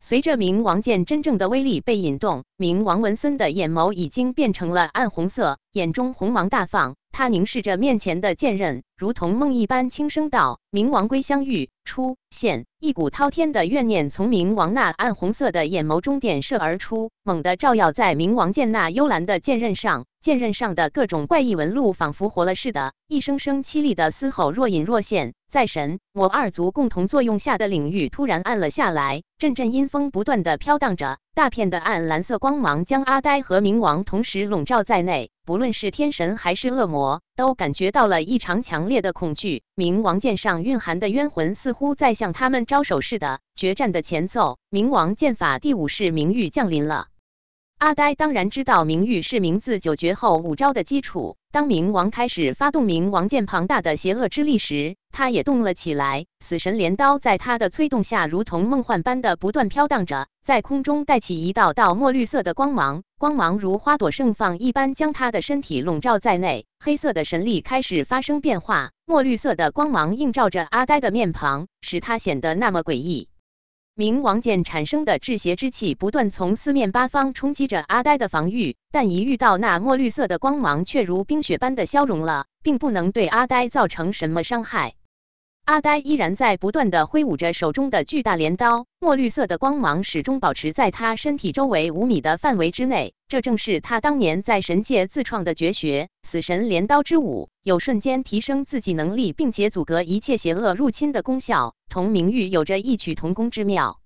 随着冥王剑真正的威力被引动，冥王文森的眼眸已经变成了暗红色，眼中红芒大放，他凝视着面前的剑刃。如同梦一般轻声道：“冥王归相遇。”出现，一股滔天的怨念从冥王那暗红色的眼眸中点射而出，猛地照耀在冥王剑那幽蓝的剑刃上。剑刃上的各种怪异纹路仿佛活了似的，一声声凄厉的嘶吼若隐若现。在神我二族共同作用下的领域突然暗了下来，阵阵阴风不断的飘荡着，大片的暗蓝色光芒将阿呆和冥王同时笼罩在内。不论是天神还是恶魔。”都感觉到了异常强烈的恐惧，冥王剑上蕴含的冤魂似乎在向他们招手似的。决战的前奏，冥王剑法第五式，名誉降临了。阿呆当然知道，明玉是名字九绝后五招的基础。当冥王开始发动冥王剑庞大的邪恶之力时，他也动了起来。死神镰刀在他的催动下，如同梦幻般的不断飘荡着，在空中带起一道道墨绿色的光芒。光芒如花朵盛放一般，将他的身体笼罩在内。黑色的神力开始发生变化，墨绿色的光芒映照着阿呆的面庞，使他显得那么诡异。冥王剑产生的制邪之气不断从四面八方冲击着阿呆的防御，但一遇到那墨绿色的光芒，却如冰雪般的消融了，并不能对阿呆造成什么伤害。阿呆依然在不断的挥舞着手中的巨大镰刀，墨绿色的光芒始终保持在他身体周围五米的范围之内。这正是他当年在神界自创的绝学——死神镰刀之舞，有瞬间提升自己能力，并且阻隔一切邪恶入侵的功效，同名誉有着异曲同工之妙。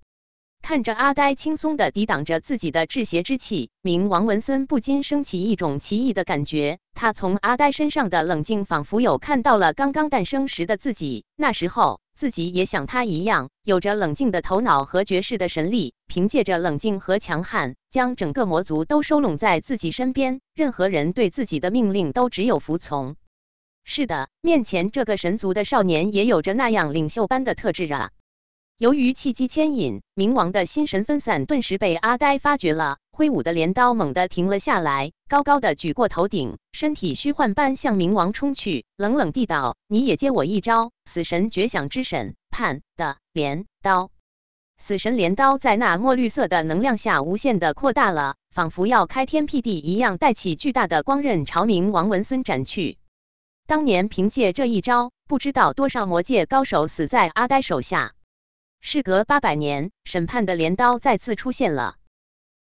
看着阿呆轻松地抵挡着自己的制邪之气，冥王文森不禁升起一种奇异的感觉。他从阿呆身上的冷静，仿佛有看到了刚刚诞生时的自己。那时候，自己也像他一样，有着冷静的头脑和绝世的神力，凭借着冷静和强悍，将整个魔族都收拢在自己身边。任何人对自己的命令都只有服从。是的，面前这个神族的少年也有着那样领袖般的特质啊。由于契机牵引，冥王的心神分散，顿时被阿呆发觉了。挥舞的镰刀猛地停了下来，高高的举过头顶，身体虚幻般向冥王冲去，冷冷地道：“你也接我一招，死神绝响之审判的镰刀。”死神镰刀在那墨绿色的能量下无限的扩大了，仿佛要开天辟地一样，带起巨大的光刃朝冥王文森斩去。当年凭借这一招，不知道多少魔界高手死在阿呆手下。事隔八百年，审判的镰刀再次出现了。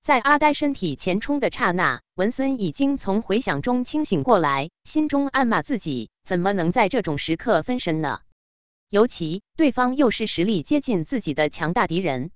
在阿呆身体前冲的刹那，文森已经从回响中清醒过来，心中暗骂自己：怎么能在这种时刻分神呢？尤其对方又是实力接近自己的强大敌人。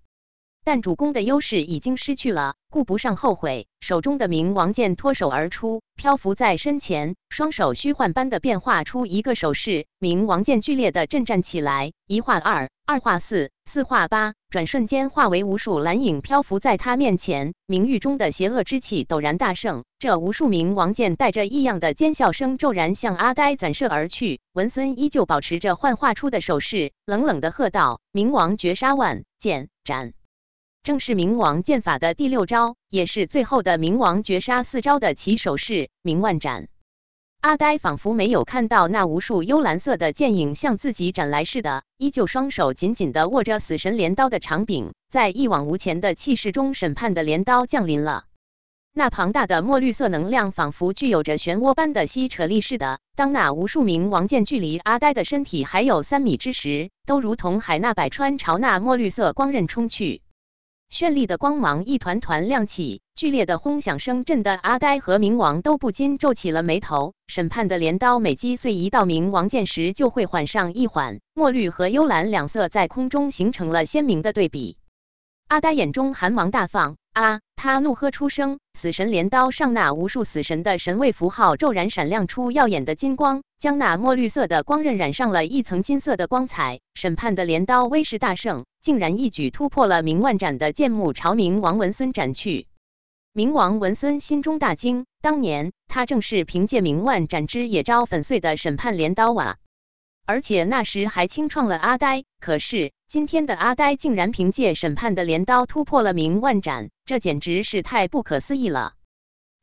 但主攻的优势已经失去了，顾不上后悔，手中的冥王剑脱手而出，漂浮在身前，双手虚幻般的变化出一个手势，冥王剑剧烈的震颤起来，一化二，二化四，四化八，转瞬间化为无数蓝影漂浮在他面前，冥域中的邪恶之气陡然大盛，这无数冥王剑带着异样的尖笑声骤然向阿呆斩射而去，文森依旧保持着幻化出的手势，冷冷的喝道：“冥王绝杀万剑斩！”正是冥王剑法的第六招，也是最后的冥王绝杀四招的起手式——冥万斩。阿呆仿佛没有看到那无数幽蓝色的剑影向自己斩来似的，依旧双手紧紧的握着死神镰刀的长柄，在一往无前的气势中，审判的镰刀降临了。那庞大的墨绿色能量仿佛具有着漩涡般的吸扯力似的，当那无数冥王剑距离阿呆的身体还有三米之时，都如同海纳百川朝那墨绿色光刃冲去。绚丽的光芒一团团亮起，剧烈的轰响声震得阿呆和冥王都不禁皱起了眉头。审判的镰刀每击碎一道冥王剑时，就会缓上一缓。墨绿和幽蓝两色在空中形成了鲜明的对比。阿呆眼中寒芒大放，啊！他怒喝出声。死神镰刀上那无数死神的神位符号骤然闪亮出耀眼的金光，将那墨绿色的光刃染上了一层金色的光彩。审判的镰刀威势大盛。竟然一举突破了明万斩的剑幕，朝明王文森斩去。明王文森心中大惊，当年他正是凭借明万斩之野招粉碎的审判镰刀啊！而且那时还清创了阿呆。可是今天的阿呆竟然凭借审判的镰刀突破了明万斩，这简直是太不可思议了！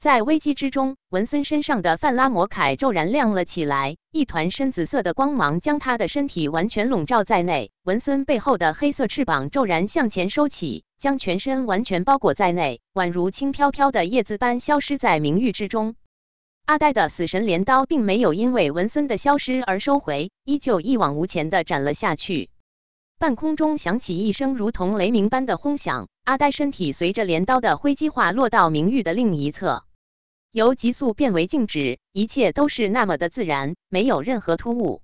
在危机之中，文森身上的范拉摩铠骤然亮了起来，一团深紫色的光芒将他的身体完全笼罩在内。文森背后的黑色翅膀骤然向前收起，将全身完全包裹在内，宛如轻飘飘的叶子般消失在明域之中。阿呆的死神镰刀并没有因为文森的消失而收回，依旧一往无前地斩了下去。半空中响起一声如同雷鸣般的轰响，阿呆身体随着镰刀的挥击化落到明域的另一侧。由急速变为静止，一切都是那么的自然，没有任何突兀。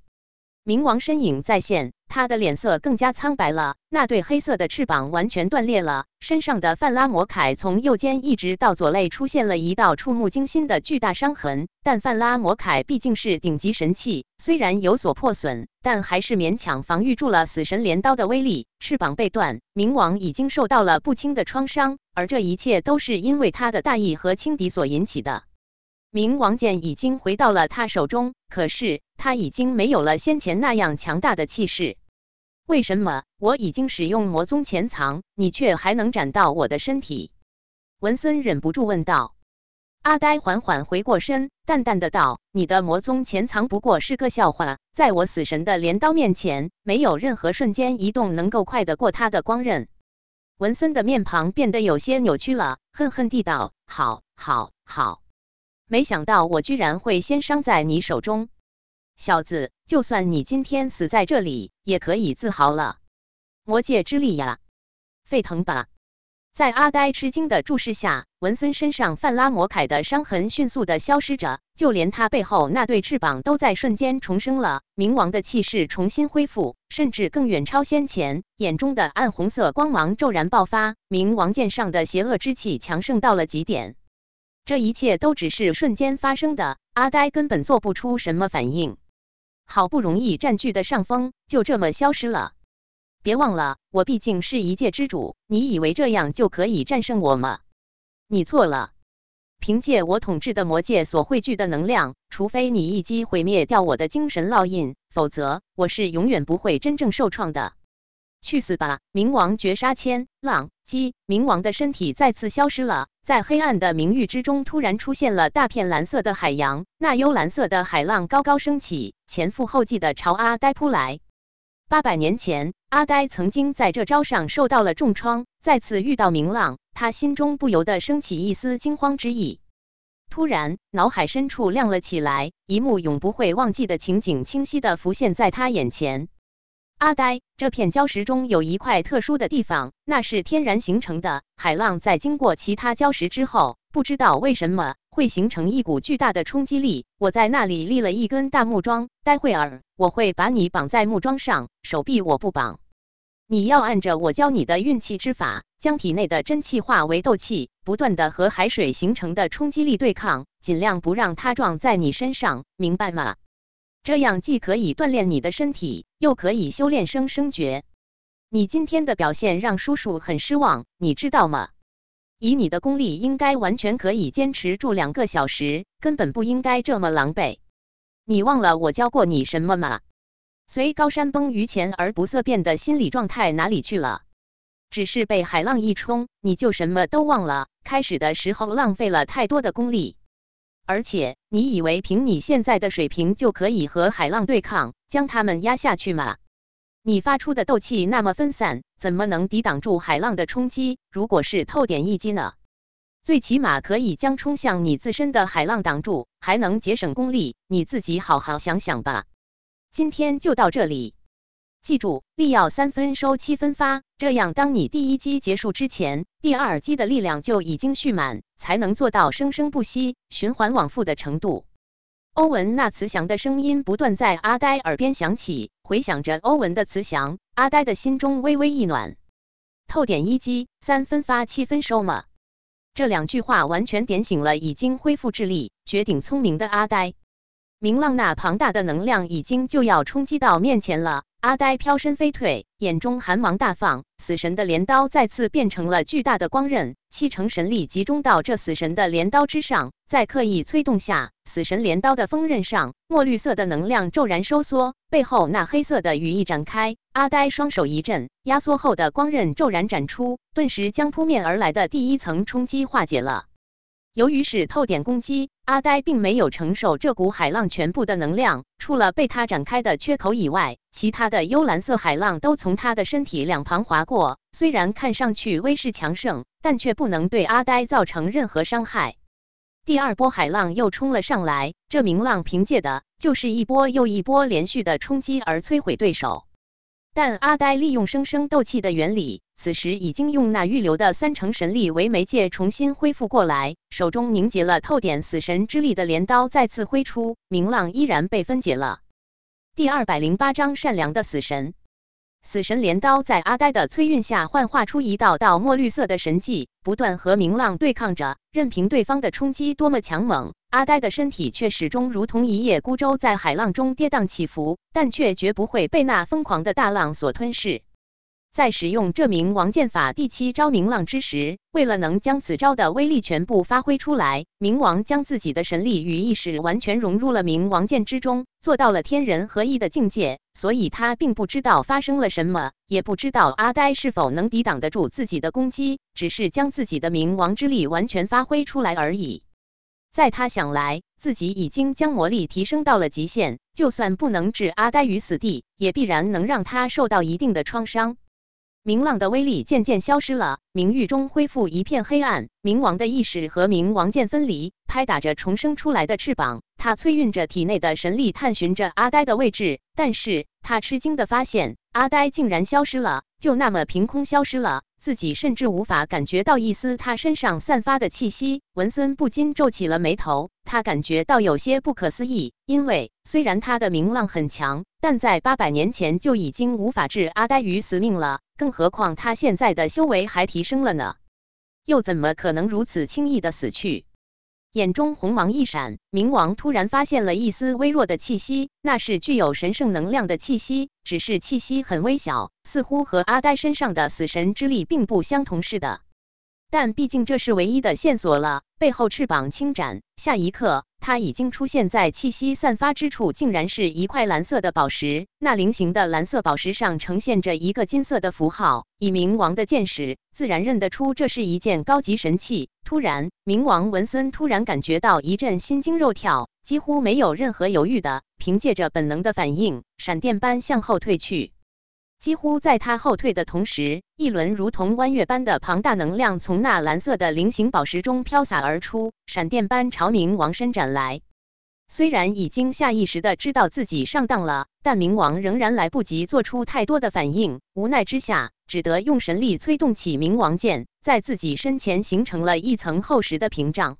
冥王身影再现，他的脸色更加苍白了。那对黑色的翅膀完全断裂了，身上的范拉摩铠从右肩一直到左肋出现了一道触目惊心的巨大伤痕。但范拉摩铠毕竟是顶级神器，虽然有所破损，但还是勉强防御住了死神镰刀的威力。翅膀被断，冥王已经受到了不轻的创伤，而这一切都是因为他的大意和轻敌所引起的。冥王剑已经回到了他手中，可是。他已经没有了先前那样强大的气势，为什么我已经使用魔宗潜藏，你却还能斩到我的身体？文森忍不住问道。阿呆缓缓回过身，淡淡的道：“你的魔宗潜藏不过是个笑话，在我死神的镰刀面前，没有任何瞬间移动能够快得过他的光刃。”文森的面庞变得有些扭曲了，恨恨地道：“好，好，好！没想到我居然会先伤在你手中。”小子，就算你今天死在这里，也可以自豪了。魔界之力呀，沸腾吧！在阿呆吃惊的注视下，文森身上泛拉魔铠的伤痕迅速的消失着，就连他背后那对翅膀都在瞬间重生了。冥王的气势重新恢复，甚至更远超先前，眼中的暗红色光芒骤然爆发，冥王剑上的邪恶之气强盛到了极点。这一切都只是瞬间发生的，阿呆根本做不出什么反应。好不容易占据的上风，就这么消失了。别忘了，我毕竟是一界之主。你以为这样就可以战胜我吗？你错了。凭借我统治的魔界所汇聚的能量，除非你一击毁灭掉我的精神烙印，否则我是永远不会真正受创的。去死吧，冥王绝杀千浪击！冥王的身体再次消失了。在黑暗的冥域之中，突然出现了大片蓝色的海洋。那幽蓝色的海浪高高升起，前赴后继地朝阿呆扑来。八百年前，阿呆曾经在这招上受到了重创，再次遇到明浪，他心中不由得升起一丝惊慌之意。突然，脑海深处亮了起来，一幕永不会忘记的情景清晰地浮现在他眼前。阿呆，这片礁石中有一块特殊的地方，那是天然形成的。海浪在经过其他礁石之后，不知道为什么会形成一股巨大的冲击力。我在那里立了一根大木桩，待会儿我会把你绑在木桩上，手臂我不绑。你要按着我教你的运气之法，将体内的真气化为斗气，不断的和海水形成的冲击力对抗，尽量不让它撞在你身上，明白吗？这样既可以锻炼你的身体，又可以修炼生生诀。你今天的表现让叔叔很失望，你知道吗？以你的功力，应该完全可以坚持住两个小时，根本不应该这么狼狈。你忘了我教过你什么吗？随高山崩于前而不色变的心理状态哪里去了？只是被海浪一冲，你就什么都忘了。开始的时候浪费了太多的功力。而且，你以为凭你现在的水平就可以和海浪对抗，将它们压下去吗？你发出的斗气那么分散，怎么能抵挡住海浪的冲击？如果是透点一击呢？最起码可以将冲向你自身的海浪挡住，还能节省功力。你自己好好想想吧。今天就到这里。记住，力要三分收七分发，这样当你第一击结束之前，第二击的力量就已经蓄满。才能做到生生不息、循环往复的程度。欧文那慈祥的声音不断在阿呆耳边响起，回想着欧文的慈祥，阿呆的心中微微一暖。透点一击，三分发七分收嘛。这两句话完全点醒了已经恢复智力、绝顶聪明的阿呆。明浪那庞大的能量已经就要冲击到面前了。阿呆飘身飞退，眼中寒芒大放。死神的镰刀再次变成了巨大的光刃，七成神力集中到这死神的镰刀之上，在刻意催动下，死神镰刀的锋刃上墨绿色的能量骤然收缩，背后那黑色的羽翼展开。阿呆双手一震，压缩后的光刃骤然展出，顿时将扑面而来的第一层冲击化解了。由于是透点攻击。阿呆并没有承受这股海浪全部的能量，除了被他展开的缺口以外，其他的幽蓝色海浪都从他的身体两旁划过。虽然看上去威势强盛，但却不能对阿呆造成任何伤害。第二波海浪又冲了上来，这名浪凭借的就是一波又一波连续的冲击而摧毁对手。但阿呆利用生生斗气的原理。此时已经用那预留的三成神力为媒介重新恢复过来，手中凝结了透点死神之力的镰刀再次挥出，明浪依然被分解了。第二百零八章善良的死神，死神镰刀在阿呆的催运下幻化出一道道墨绿色的神迹，不断和明浪对抗着。任凭对方的冲击多么强猛，阿呆的身体却始终如同一叶孤舟在海浪中跌宕起伏，但却绝不会被那疯狂的大浪所吞噬。在使用这名王剑法第七招“明浪”之时，为了能将此招的威力全部发挥出来，冥王将自己的神力与意识完全融入了冥王剑之中，做到了天人合一的境界。所以他并不知道发生了什么，也不知道阿呆是否能抵挡得住自己的攻击，只是将自己的冥王之力完全发挥出来而已。在他想来，自己已经将魔力提升到了极限，就算不能置阿呆于死地，也必然能让他受到一定的创伤。明朗的威力渐渐消失了，明域中恢复一片黑暗。冥王的意识和冥王剑分离，拍打着重生出来的翅膀。他催运着体内的神力，探寻着阿呆的位置，但是他吃惊的发现，阿呆竟然消失了，就那么凭空消失了，自己甚至无法感觉到一丝他身上散发的气息。文森不禁皱起了眉头，他感觉到有些不可思议，因为虽然他的明浪很强，但在八百年前就已经无法置阿呆于死命了，更何况他现在的修为还提升了呢，又怎么可能如此轻易的死去？眼中红芒一闪，冥王突然发现了一丝微弱的气息，那是具有神圣能量的气息，只是气息很微小，似乎和阿呆身上的死神之力并不相同似的。但毕竟这是唯一的线索了，背后翅膀轻展，下一刻。他已经出现在气息散发之处，竟然是一块蓝色的宝石。那菱形的蓝色宝石上呈现着一个金色的符号。以冥王的见识，自然认得出这是一件高级神器。突然，冥王文森突然感觉到一阵心惊肉跳，几乎没有任何犹豫的，凭借着本能的反应，闪电般向后退去。几乎在他后退的同时，一轮如同弯月般的庞大能量从那蓝色的菱形宝石中飘洒而出，闪电般朝冥王伸展来。虽然已经下意识的知道自己上当了，但冥王仍然来不及做出太多的反应，无奈之下，只得用神力催动起冥王剑，在自己身前形成了一层厚实的屏障。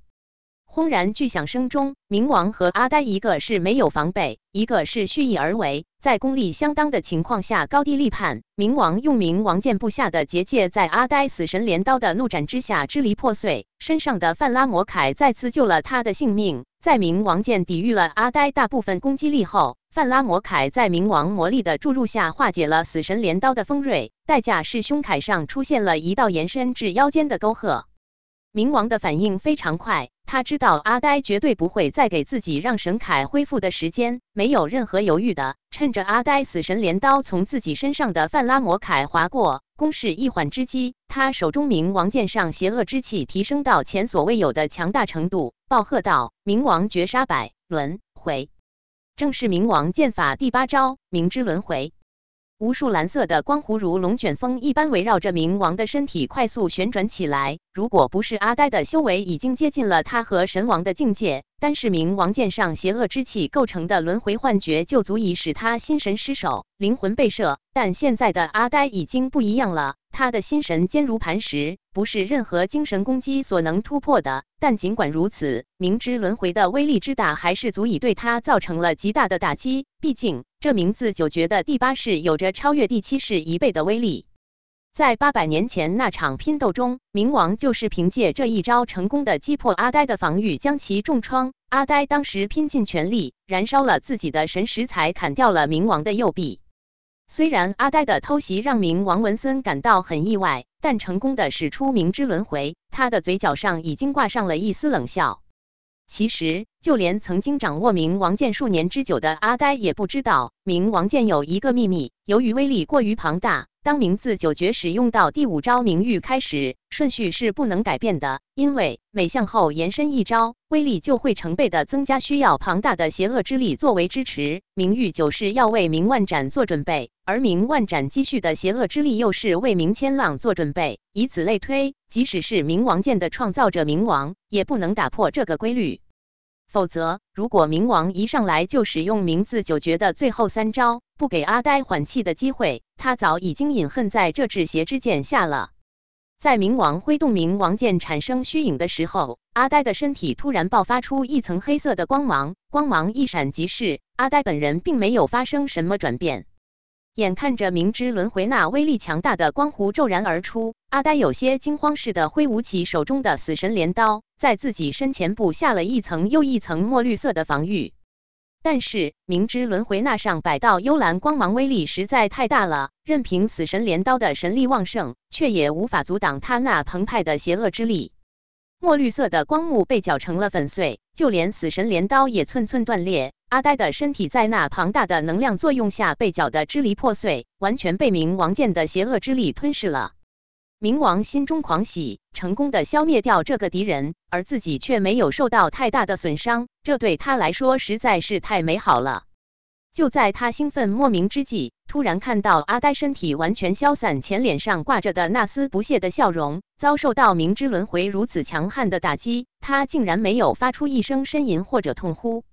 轰然巨响声中，冥王和阿呆一个是没有防备，一个是蓄意而为。在功力相当的情况下，高低立判。冥王用冥王剑布下的结界，在阿呆死神镰刀的怒斩之下支离破碎，身上的范拉摩铠再次救了他的性命。在冥王剑抵御了阿呆大部分攻击力后，范拉摩铠在冥王魔力的注入下化解了死神镰刀的锋锐，代价是胸铠上出现了一道延伸至腰间的沟壑。冥王的反应非常快，他知道阿呆绝对不会再给自己让神凯恢复的时间，没有任何犹豫的，趁着阿呆死神镰刀从自己身上的泛拉魔铠划过，攻势一缓之机，他手中冥王剑上邪恶之气提升到前所未有的强大程度，暴喝道：“冥王绝杀百轮回，正是冥王剑法第八招冥之轮回。”无数蓝色的光弧如龙卷风一般围绕着冥王的身体快速旋转起来。如果不是阿呆的修为已经接近了他和神王的境界，单是冥王剑上邪恶之气构成的轮回幻觉就足以使他心神失守、灵魂被摄。但现在的阿呆已经不一样了，他的心神坚如磐石，不是任何精神攻击所能突破的。但尽管如此，明知轮回的威力之大，还是足以对他造成了极大的打击。毕竟。这名字就觉得第八世有着超越第七世一倍的威力，在八百年前那场拼斗中，冥王就是凭借这一招成功的击破阿呆的防御，将其重创。阿呆当时拼尽全力，燃烧了自己的神石，才砍掉了冥王的右臂。虽然阿呆的偷袭让冥王文森感到很意外，但成功的使出冥之轮回，他的嘴角上已经挂上了一丝冷笑。其实，就连曾经掌握明王剑数年之久的阿呆也不知道，明王剑有一个秘密。由于威力过于庞大，当名字九绝使用到第五招明玉开始，顺序是不能改变的。因为每向后延伸一招，威力就会成倍的增加，需要庞大的邪恶之力作为支持。明玉九是要为明万斩做准备。而明万斩积蓄的邪恶之力，又是为明千浪做准备。以此类推，即使是冥王剑的创造者冥王，也不能打破这个规律。否则，如果冥王一上来就使用名字九绝的最后三招，不给阿呆缓气的机会，他早已经隐恨在这制邪之剑下了。在冥王挥动冥王剑产生虚影的时候，阿呆的身体突然爆发出一层黑色的光芒，光芒一闪即逝，阿呆本人并没有发生什么转变。眼看着明知轮回那威力强大的光弧骤然而出，阿呆有些惊慌似的挥舞起手中的死神镰刀，在自己身前布下了一层又一层墨绿色的防御。但是明知轮回那上百道幽蓝光芒威力实在太大了，任凭死神镰刀的神力旺盛，却也无法阻挡他那澎湃的邪恶之力。墨绿色的光幕被搅成了粉碎，就连死神镰刀也寸寸断裂。阿呆的身体在那庞大的能量作用下被搅得支离破碎，完全被冥王剑的邪恶之力吞噬了。冥王心中狂喜，成功的消灭掉这个敌人，而自己却没有受到太大的损伤，这对他来说实在是太美好了。就在他兴奋莫名之际，突然看到阿呆身体完全消散前脸上挂着的那丝不屑的笑容，遭受到冥之轮回如此强悍的打击，他竟然没有发出一声呻吟或者痛呼。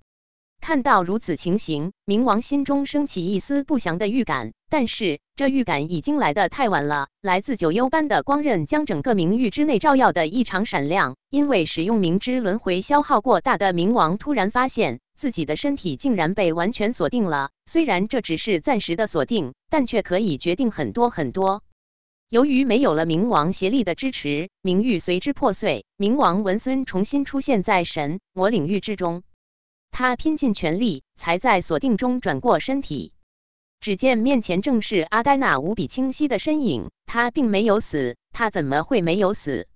看到如此情形，冥王心中升起一丝不祥的预感，但是这预感已经来得太晚了。来自九幽般的光刃将整个冥域之内照耀的异常闪亮。因为使用冥之轮回消耗过大的冥王，突然发现自己的身体竟然被完全锁定了。虽然这只是暂时的锁定，但却可以决定很多很多。由于没有了冥王协力的支持，冥域随之破碎，冥王文森重新出现在神魔领域之中。他拼尽全力，才在锁定中转过身体。只见面前正是阿黛娜无比清晰的身影。他并没有死，他怎么会没有死？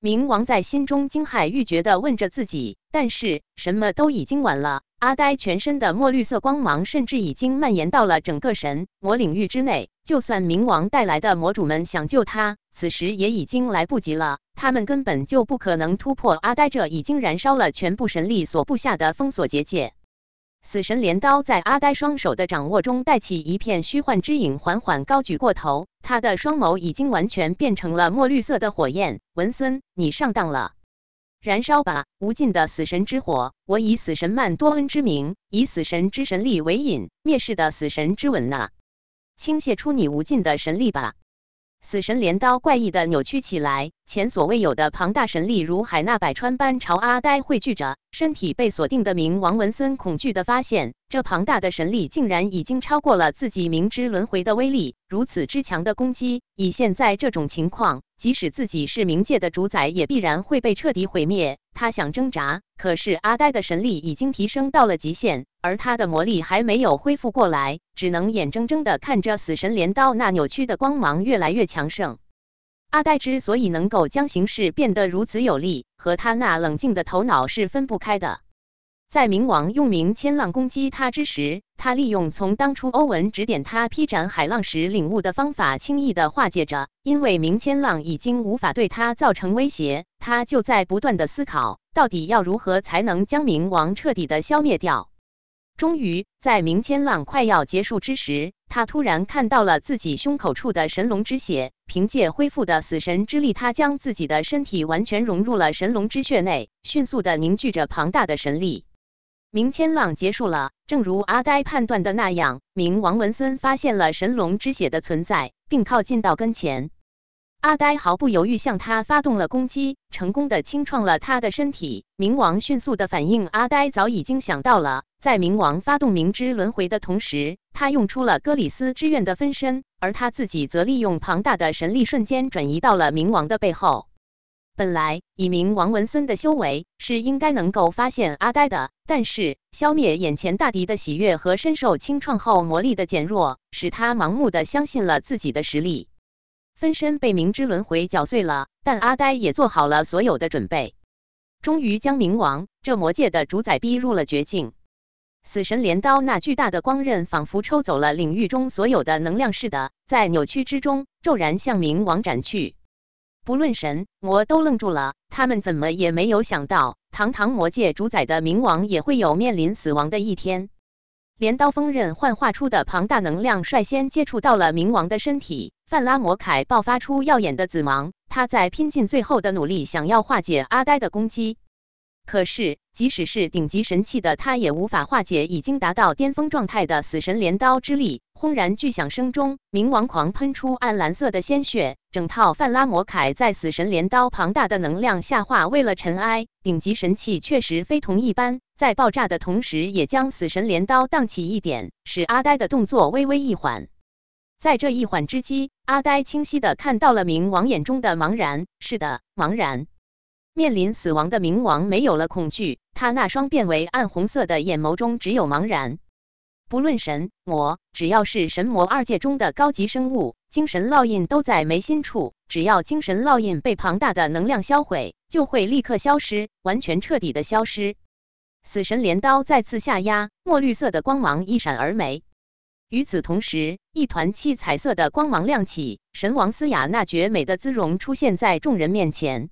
冥王在心中惊骇欲绝的问着自己，但是什么都已经晚了。阿呆全身的墨绿色光芒，甚至已经蔓延到了整个神魔领域之内。就算冥王带来的魔主们想救他，此时也已经来不及了。他们根本就不可能突破阿呆这已经燃烧了全部神力所布下的封锁结界。死神镰刀在阿呆双手的掌握中带起一片虚幻之影，缓缓高举过头。他的双眸已经完全变成了墨绿色的火焰。文森，你上当了！燃烧吧，无尽的死神之火！我以死神曼多恩之名，以死神之神力为引，灭世的死神之吻呐！倾泻出你无尽的神力吧！死神镰刀怪异的扭曲起来，前所未有的庞大神力如海纳百川般朝阿呆汇聚着。身体被锁定的冥王文森恐惧的发现，这庞大的神力竟然已经超过了自己明知轮回的威力。如此之强的攻击，以现在这种情况，即使自己是冥界的主宰，也必然会被彻底毁灭。他想挣扎，可是阿呆的神力已经提升到了极限。而他的魔力还没有恢复过来，只能眼睁睁地看着死神镰刀那扭曲的光芒越来越强盛。阿呆之所以能够将形势变得如此有利，和他那冷静的头脑是分不开的。在冥王用冥千浪攻击他之时，他利用从当初欧文指点他劈斩海浪时领悟的方法，轻易的化解着。因为冥千浪已经无法对他造成威胁，他就在不断的思考，到底要如何才能将冥王彻底的消灭掉。终于，在明千浪快要结束之时，他突然看到了自己胸口处的神龙之血。凭借恢复的死神之力，他将自己的身体完全融入了神龙之血内，迅速的凝聚着庞大的神力。明千浪结束了，正如阿呆判断的那样，明王文森发现了神龙之血的存在，并靠近到跟前。阿呆毫不犹豫向他发动了攻击，成功的清创了他的身体。冥王迅速的反应，阿呆早已经想到了，在冥王发动冥之轮回的同时，他用出了哥里斯之愿的分身，而他自己则利用庞大的神力瞬间转移到了冥王的背后。本来以冥王文森的修为是应该能够发现阿呆的，但是消灭眼前大敌的喜悦和深受清创后魔力的减弱，使他盲目的相信了自己的实力。分身被冥之轮回搅碎了，但阿呆也做好了所有的准备，终于将冥王这魔界的主宰逼入了绝境。死神镰刀那巨大的光刃仿佛抽走了领域中所有的能量似的，在扭曲之中骤然向冥王斩去。不论神魔都愣住了，他们怎么也没有想到，堂堂魔界主宰的冥王也会有面临死亡的一天。镰刀锋刃幻化出的庞大能量率先接触到了冥王的身体，范拉摩凯爆发出耀眼的紫芒。他在拼尽最后的努力，想要化解阿呆的攻击，可是即使是顶级神器的他，也无法化解已经达到巅峰状态的死神镰刀之力。轰然巨响声中，冥王狂喷出暗蓝色的鲜血，整套范拉摩凯在死神镰刀庞大的能量下化为了尘埃。顶级神器确实非同一般。在爆炸的同时，也将死神镰刀荡起一点，使阿呆的动作微微一缓。在这一缓之机，阿呆清晰的看到了冥王眼中的茫然。是的，茫然。面临死亡的冥王没有了恐惧，他那双变为暗红色的眼眸中只有茫然。不论神魔，只要是神魔二界中的高级生物，精神烙印都在眉心处。只要精神烙印被庞大的能量销毁，就会立刻消失，完全彻底的消失。死神镰刀再次下压，墨绿色的光芒一闪而没。与此同时，一团七彩色的光芒亮起，神王嘶雅那绝美的姿容出现在众人面前。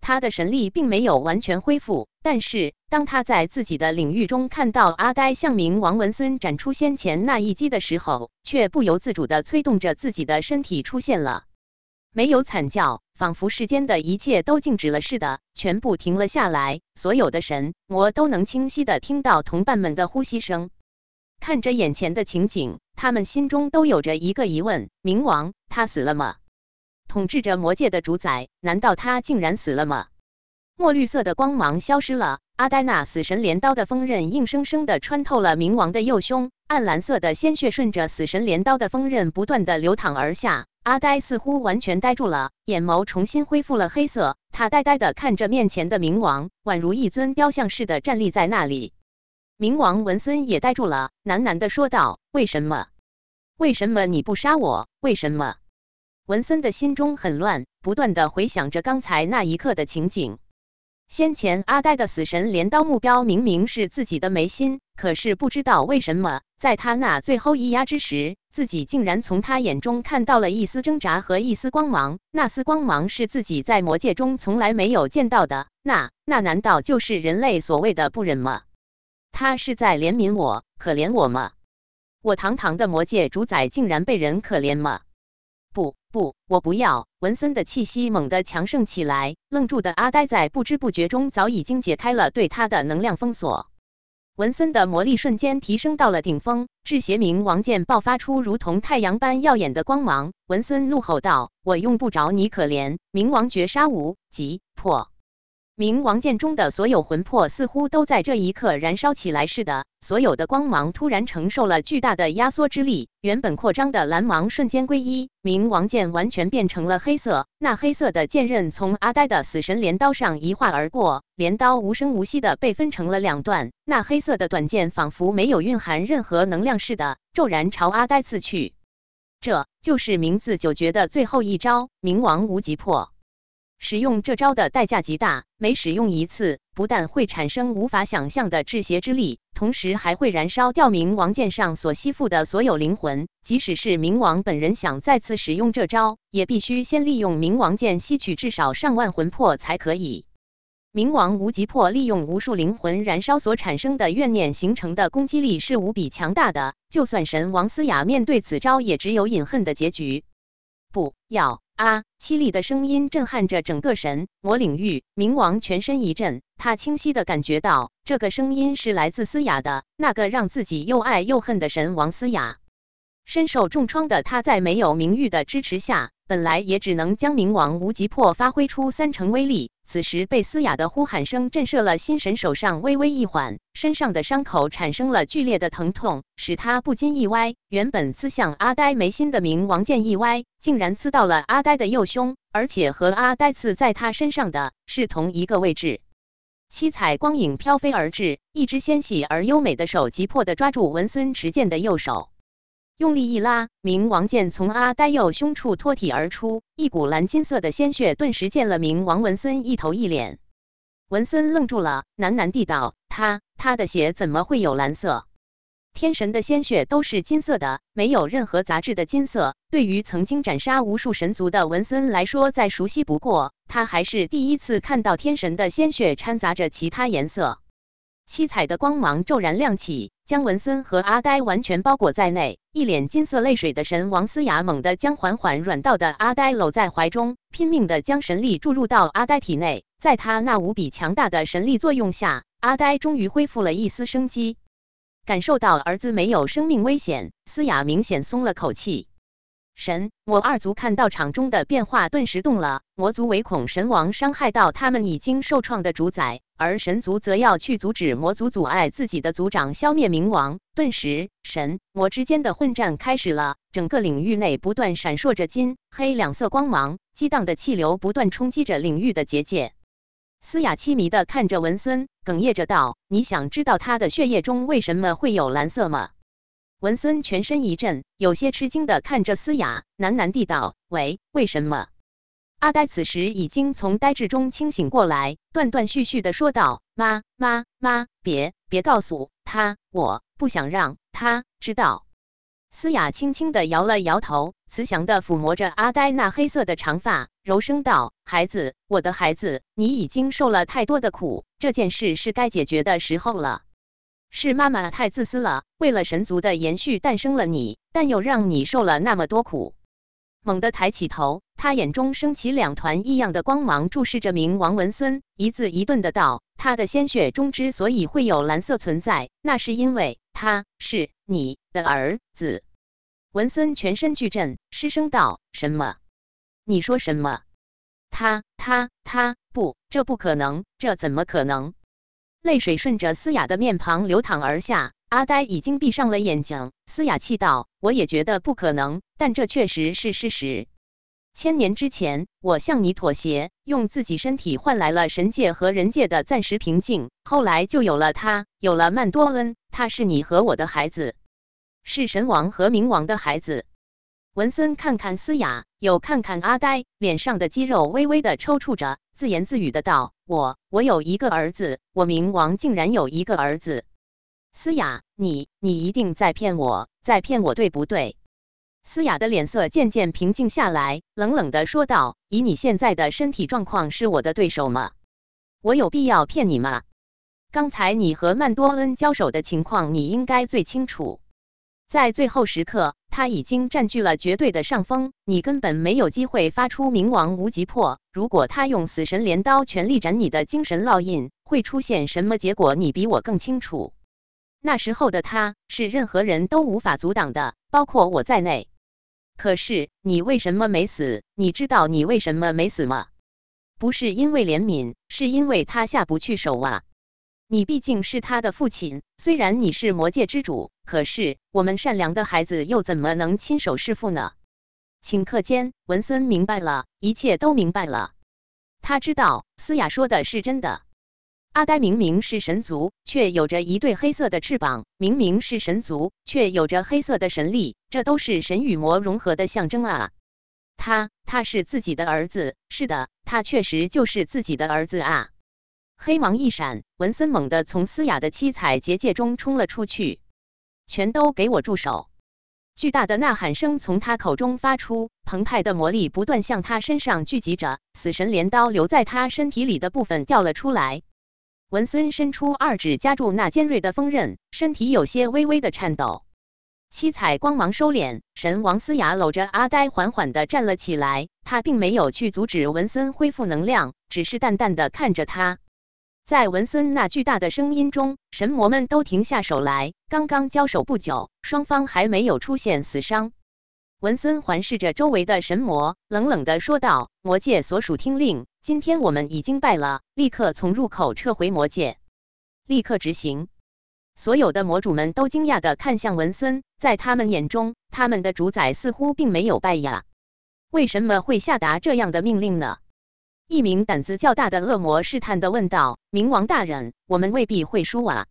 他的神力并没有完全恢复，但是当他在自己的领域中看到阿呆向明王文森展出先前那一击的时候，却不由自主地催动着自己的身体出现了。没有惨叫，仿佛世间的一切都静止了似的，全部停了下来。所有的神魔都能清晰的听到同伴们的呼吸声。看着眼前的情景，他们心中都有着一个疑问：冥王他死了吗？统治着魔界的主宰，难道他竟然死了吗？墨绿色的光芒消失了，阿黛娜死神镰刀的锋刃硬生生的穿透了冥王的右胸，暗蓝色的鲜血顺着死神镰刀的锋刃不断的流淌而下。阿呆似乎完全呆住了，眼眸重新恢复了黑色。他呆呆地看着面前的冥王，宛如一尊雕像似的站立在那里。冥王文森也呆住了，喃喃地说道：“为什么？为什么你不杀我？为什么？”文森的心中很乱，不断地回想着刚才那一刻的情景。先前阿呆的死神镰刀目标明明是自己的眉心。可是不知道为什么，在他那最后一压之时，自己竟然从他眼中看到了一丝挣扎和一丝光芒。那丝光芒是自己在魔界中从来没有见到的。那那难道就是人类所谓的不忍吗？他是在怜悯我、可怜我吗？我堂堂的魔界主宰，竟然被人可怜吗？不不，我不要！文森的气息猛地强盛起来，愣住的阿呆在不知不觉中早已经解开了对他的能量封锁。文森的魔力瞬间提升到了顶峰，智邪冥王剑爆发出如同太阳般耀眼的光芒。文森怒吼道：“我用不着你可怜，冥王绝杀无极破！”冥王剑中的所有魂魄似乎都在这一刻燃烧起来似的，所有的光芒突然承受了巨大的压缩之力，原本扩张的蓝芒瞬间归一，冥王剑完全变成了黑色。那黑色的剑刃从阿呆的死神镰刀上一划而过，镰刀无声无息的被分成了两段。那黑色的短剑仿佛没有蕴含任何能量似的，骤然朝阿呆刺去。这就是名字九绝的最后一招——冥王无极破。使用这招的代价极大，每使用一次，不但会产生无法想象的制邪之力，同时还会燃烧掉冥王剑上所吸附的所有灵魂。即使是冥王本人想再次使用这招，也必须先利用冥王剑吸取至少上万魂魄才可以。冥王无极魄利用无数灵魂燃烧所产生的怨念形成的攻击力是无比强大的，就算神王思雅面对此招也只有饮恨的结局。不要。啊！凄厉的声音震撼着整个神魔领域，冥王全身一震，他清晰的感觉到，这个声音是来自嘶哑的那个让自己又爱又恨的神王嘶哑。身受重创的他，在没有名誉的支持下，本来也只能将冥王无极破发挥出三成威力。此时被嘶哑的呼喊声震慑了心神，手上微微一缓，身上的伤口产生了剧烈的疼痛，使他不禁一歪。原本刺向阿呆眉心的冥王剑一歪，竟然刺到了阿呆的右胸，而且和阿呆刺在他身上的是同一个位置。七彩光影飘飞而至，一只纤细而优美的手急迫地抓住文森持剑的右手。用力一拉，冥王剑从阿呆右胸处脱体而出，一股蓝金色的鲜血顿时溅了冥王文森一头一脸。文森愣住了，喃喃地道：“他他的血怎么会有蓝色？天神的鲜血都是金色的，没有任何杂质的金色，对于曾经斩杀无数神族的文森来说，再熟悉不过。他还是第一次看到天神的鲜血掺杂着其他颜色。”七彩的光芒骤然亮起，将文森和阿呆完全包裹在内。一脸金色泪水的神王思雅猛地将缓缓软倒的阿呆搂在怀中，拼命地将神力注入到阿呆体内。在他那无比强大的神力作用下，阿呆终于恢复了一丝生机。感受到儿子没有生命危险，思雅明显松了口气。神我二族看到场中的变化，顿时动了。魔族唯恐神王伤害到他们已经受创的主宰。而神族则要去阻止魔族阻碍自己的族长消灭冥王。顿时，神魔之间的混战开始了。整个领域内不断闪烁着金黑两色光芒，激荡的气流不断冲击着领域的结界。嘶哑凄迷地看着文森，哽咽着道：“你想知道他的血液中为什么会有蓝色吗？”文森全身一震，有些吃惊地看着嘶哑，喃喃地道：“喂，为什么？”阿呆此时已经从呆滞中清醒过来，断断续续地说道：“妈妈，妈，别别告诉他，我不想让他知道。”思雅轻轻地摇了摇头，慈祥地抚摸着阿呆那黑色的长发，柔声道：“孩子，我的孩子，你已经受了太多的苦，这件事是该解决的时候了。是妈妈太自私了，为了神族的延续诞生了你，但又让你受了那么多苦。”猛地抬起头。他眼中升起两团异样的光芒，注视着名王文森，一字一顿的道：“他的鲜血中之所以会有蓝色存在，那是因为他是你的儿子。”文森全身巨震，失声道：“什么？你说什么？他、他、他不，这不可能！这怎么可能？”泪水顺着嘶哑的面庞流淌而下。阿呆已经闭上了眼睛，嘶哑气道：“我也觉得不可能，但这确实是事实。”千年之前，我向你妥协，用自己身体换来了神界和人界的暂时平静。后来就有了他，有了曼多恩，他是你和我的孩子，是神王和冥王的孩子。文森看看思雅，又看看阿呆，脸上的肌肉微微的抽搐着，自言自语的道：“我，我有一个儿子，我冥王竟然有一个儿子！思雅，你，你一定在骗我，在骗我，对不对？”思雅的脸色渐渐平静下来，冷冷地说道：“以你现在的身体状况，是我的对手吗？我有必要骗你吗？刚才你和曼多恩交手的情况，你应该最清楚。在最后时刻，他已经占据了绝对的上风，你根本没有机会发出冥王无极破。如果他用死神镰刀全力斩你的精神烙印，会出现什么结果？你比我更清楚。”那时候的他是任何人都无法阻挡的，包括我在内。可是你为什么没死？你知道你为什么没死吗？不是因为怜悯，是因为他下不去手啊！你毕竟是他的父亲，虽然你是魔界之主，可是我们善良的孩子又怎么能亲手弑父呢？顷刻间，文森明白了，一切都明白了。他知道思雅说的是真的。阿呆明明是神族，却有着一对黑色的翅膀；明明是神族，却有着黑色的神力。这都是神与魔融合的象征啊！他，他是自己的儿子，是的，他确实就是自己的儿子啊！黑芒一闪，文森猛地从嘶哑的七彩结界中冲了出去。全都给我住手！巨大的呐喊声从他口中发出，澎湃的魔力不断向他身上聚集着。死神镰刀留在他身体里的部分掉了出来。文森伸出二指夹住那尖锐的锋刃，身体有些微微的颤抖。七彩光芒收敛，神王嘶哑搂着阿呆缓缓地站了起来。他并没有去阻止文森恢复能量，只是淡淡地看着他。在文森那巨大的声音中，神魔们都停下手来。刚刚交手不久，双方还没有出现死伤。文森环视着周围的神魔，冷冷地说道：“魔界所属，听令。”今天我们已经败了，立刻从入口撤回魔界，立刻执行！所有的魔主们都惊讶地看向文森，在他们眼中，他们的主宰似乎并没有败呀，为什么会下达这样的命令呢？一名胆子较大的恶魔试探地问道：“冥王大人，我们未必会输啊！”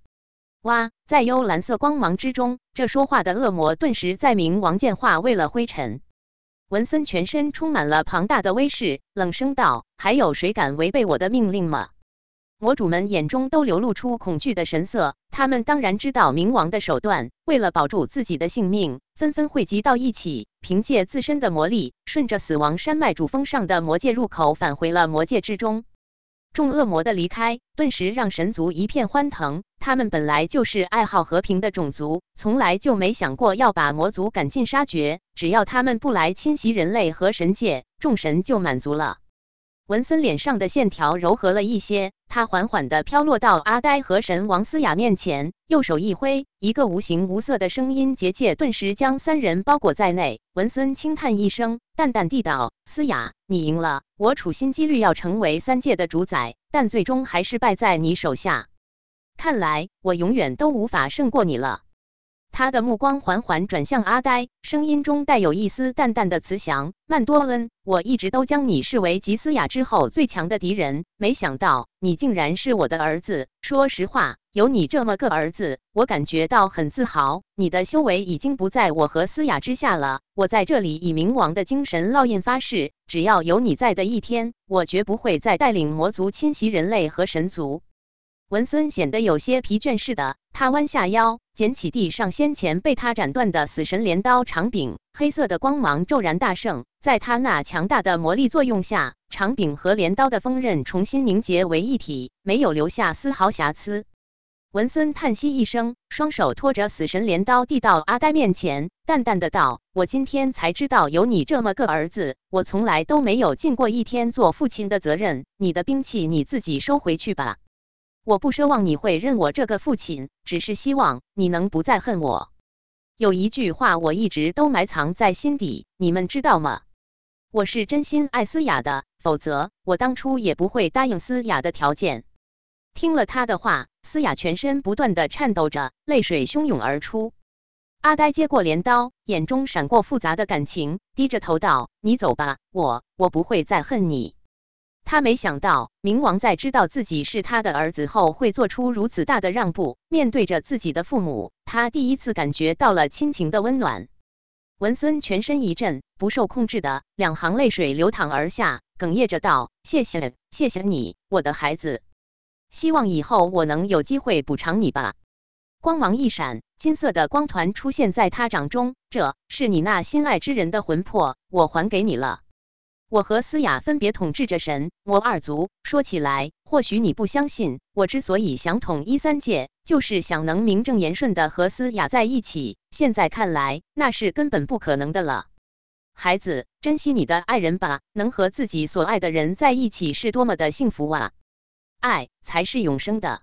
哇，在幽蓝色光芒之中，这说话的恶魔顿时在冥王剑化为了灰尘。文森全身充满了庞大的威势，冷声道：“还有谁敢违背我的命令吗？”魔主们眼中都流露出恐惧的神色，他们当然知道冥王的手段，为了保住自己的性命，纷纷汇集到一起，凭借自身的魔力，顺着死亡山脉主峰上的魔界入口，返回了魔界之中。众恶魔的离开，顿时让神族一片欢腾。他们本来就是爱好和平的种族，从来就没想过要把魔族赶尽杀绝。只要他们不来侵袭人类和神界，众神就满足了。文森脸上的线条柔和了一些，他缓缓地飘落到阿呆和神王思雅面前，右手一挥，一个无形无色的声音结界顿时将三人包裹在内。文森轻叹一声，淡淡地道：“思雅，你赢了。我处心积虑要成为三界的主宰，但最终还是败在你手下。看来我永远都无法胜过你了。”他的目光缓缓转向阿呆，声音中带有一丝淡淡的慈祥：“曼多恩，我一直都将你视为吉斯雅之后最强的敌人。没想到你竟然是我的儿子。说实话，有你这么个儿子，我感觉到很自豪。你的修为已经不在我和斯雅之下了。我在这里以冥王的精神烙印发誓，只要有你在的一天，我绝不会再带领魔族侵袭人类和神族。”文森显得有些疲倦似的，他弯下腰捡起地上先前被他斩断的死神镰刀长柄，黑色的光芒骤然大盛，在他那强大的魔力作用下，长柄和镰刀的锋刃重新凝结为一体，没有留下丝毫瑕疵。文森叹息一声，双手托着死神镰刀递到阿呆面前，淡淡的道：“我今天才知道有你这么个儿子，我从来都没有尽过一天做父亲的责任。你的兵器你自己收回去吧。”我不奢望你会认我这个父亲，只是希望你能不再恨我。有一句话我一直都埋藏在心底，你们知道吗？我是真心爱思雅的，否则我当初也不会答应思雅的条件。听了他的话，思雅全身不断的颤抖着，泪水汹涌而出。阿呆接过镰刀，眼中闪过复杂的感情，低着头道：“你走吧，我我不会再恨你。”他没想到，冥王在知道自己是他的儿子后，会做出如此大的让步。面对着自己的父母，他第一次感觉到了亲情的温暖。文森全身一震，不受控制的两行泪水流淌而下，哽咽着道：“谢谢，谢谢你，我的孩子。希望以后我能有机会补偿你吧。”光芒一闪，金色的光团出现在他掌中，这是你那心爱之人的魂魄，我还给你了。我和思雅分别统治着神魔二族。说起来，或许你不相信，我之所以想统一三界，就是想能名正言顺的和思雅在一起。现在看来，那是根本不可能的了。孩子，珍惜你的爱人吧，能和自己所爱的人在一起是多么的幸福啊！爱才是永生的。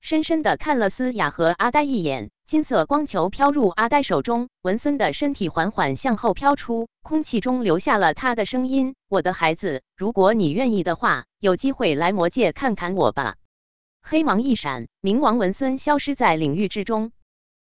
深深地看了斯雅和阿呆一眼，金色光球飘入阿呆手中，文森的身体缓缓向后飘出，空气中留下了他的声音：“我的孩子，如果你愿意的话，有机会来魔界看看我吧。”黑芒一闪，冥王文森消失在领域之中。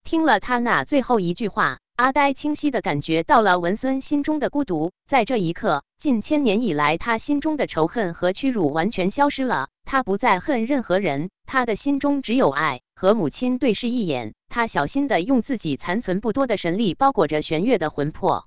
听了他那最后一句话。阿呆清晰的感觉到了文森心中的孤独，在这一刻，近千年以来他心中的仇恨和屈辱完全消失了，他不再恨任何人，他的心中只有爱。和母亲对视一眼，他小心的用自己残存不多的神力包裹着玄月的魂魄。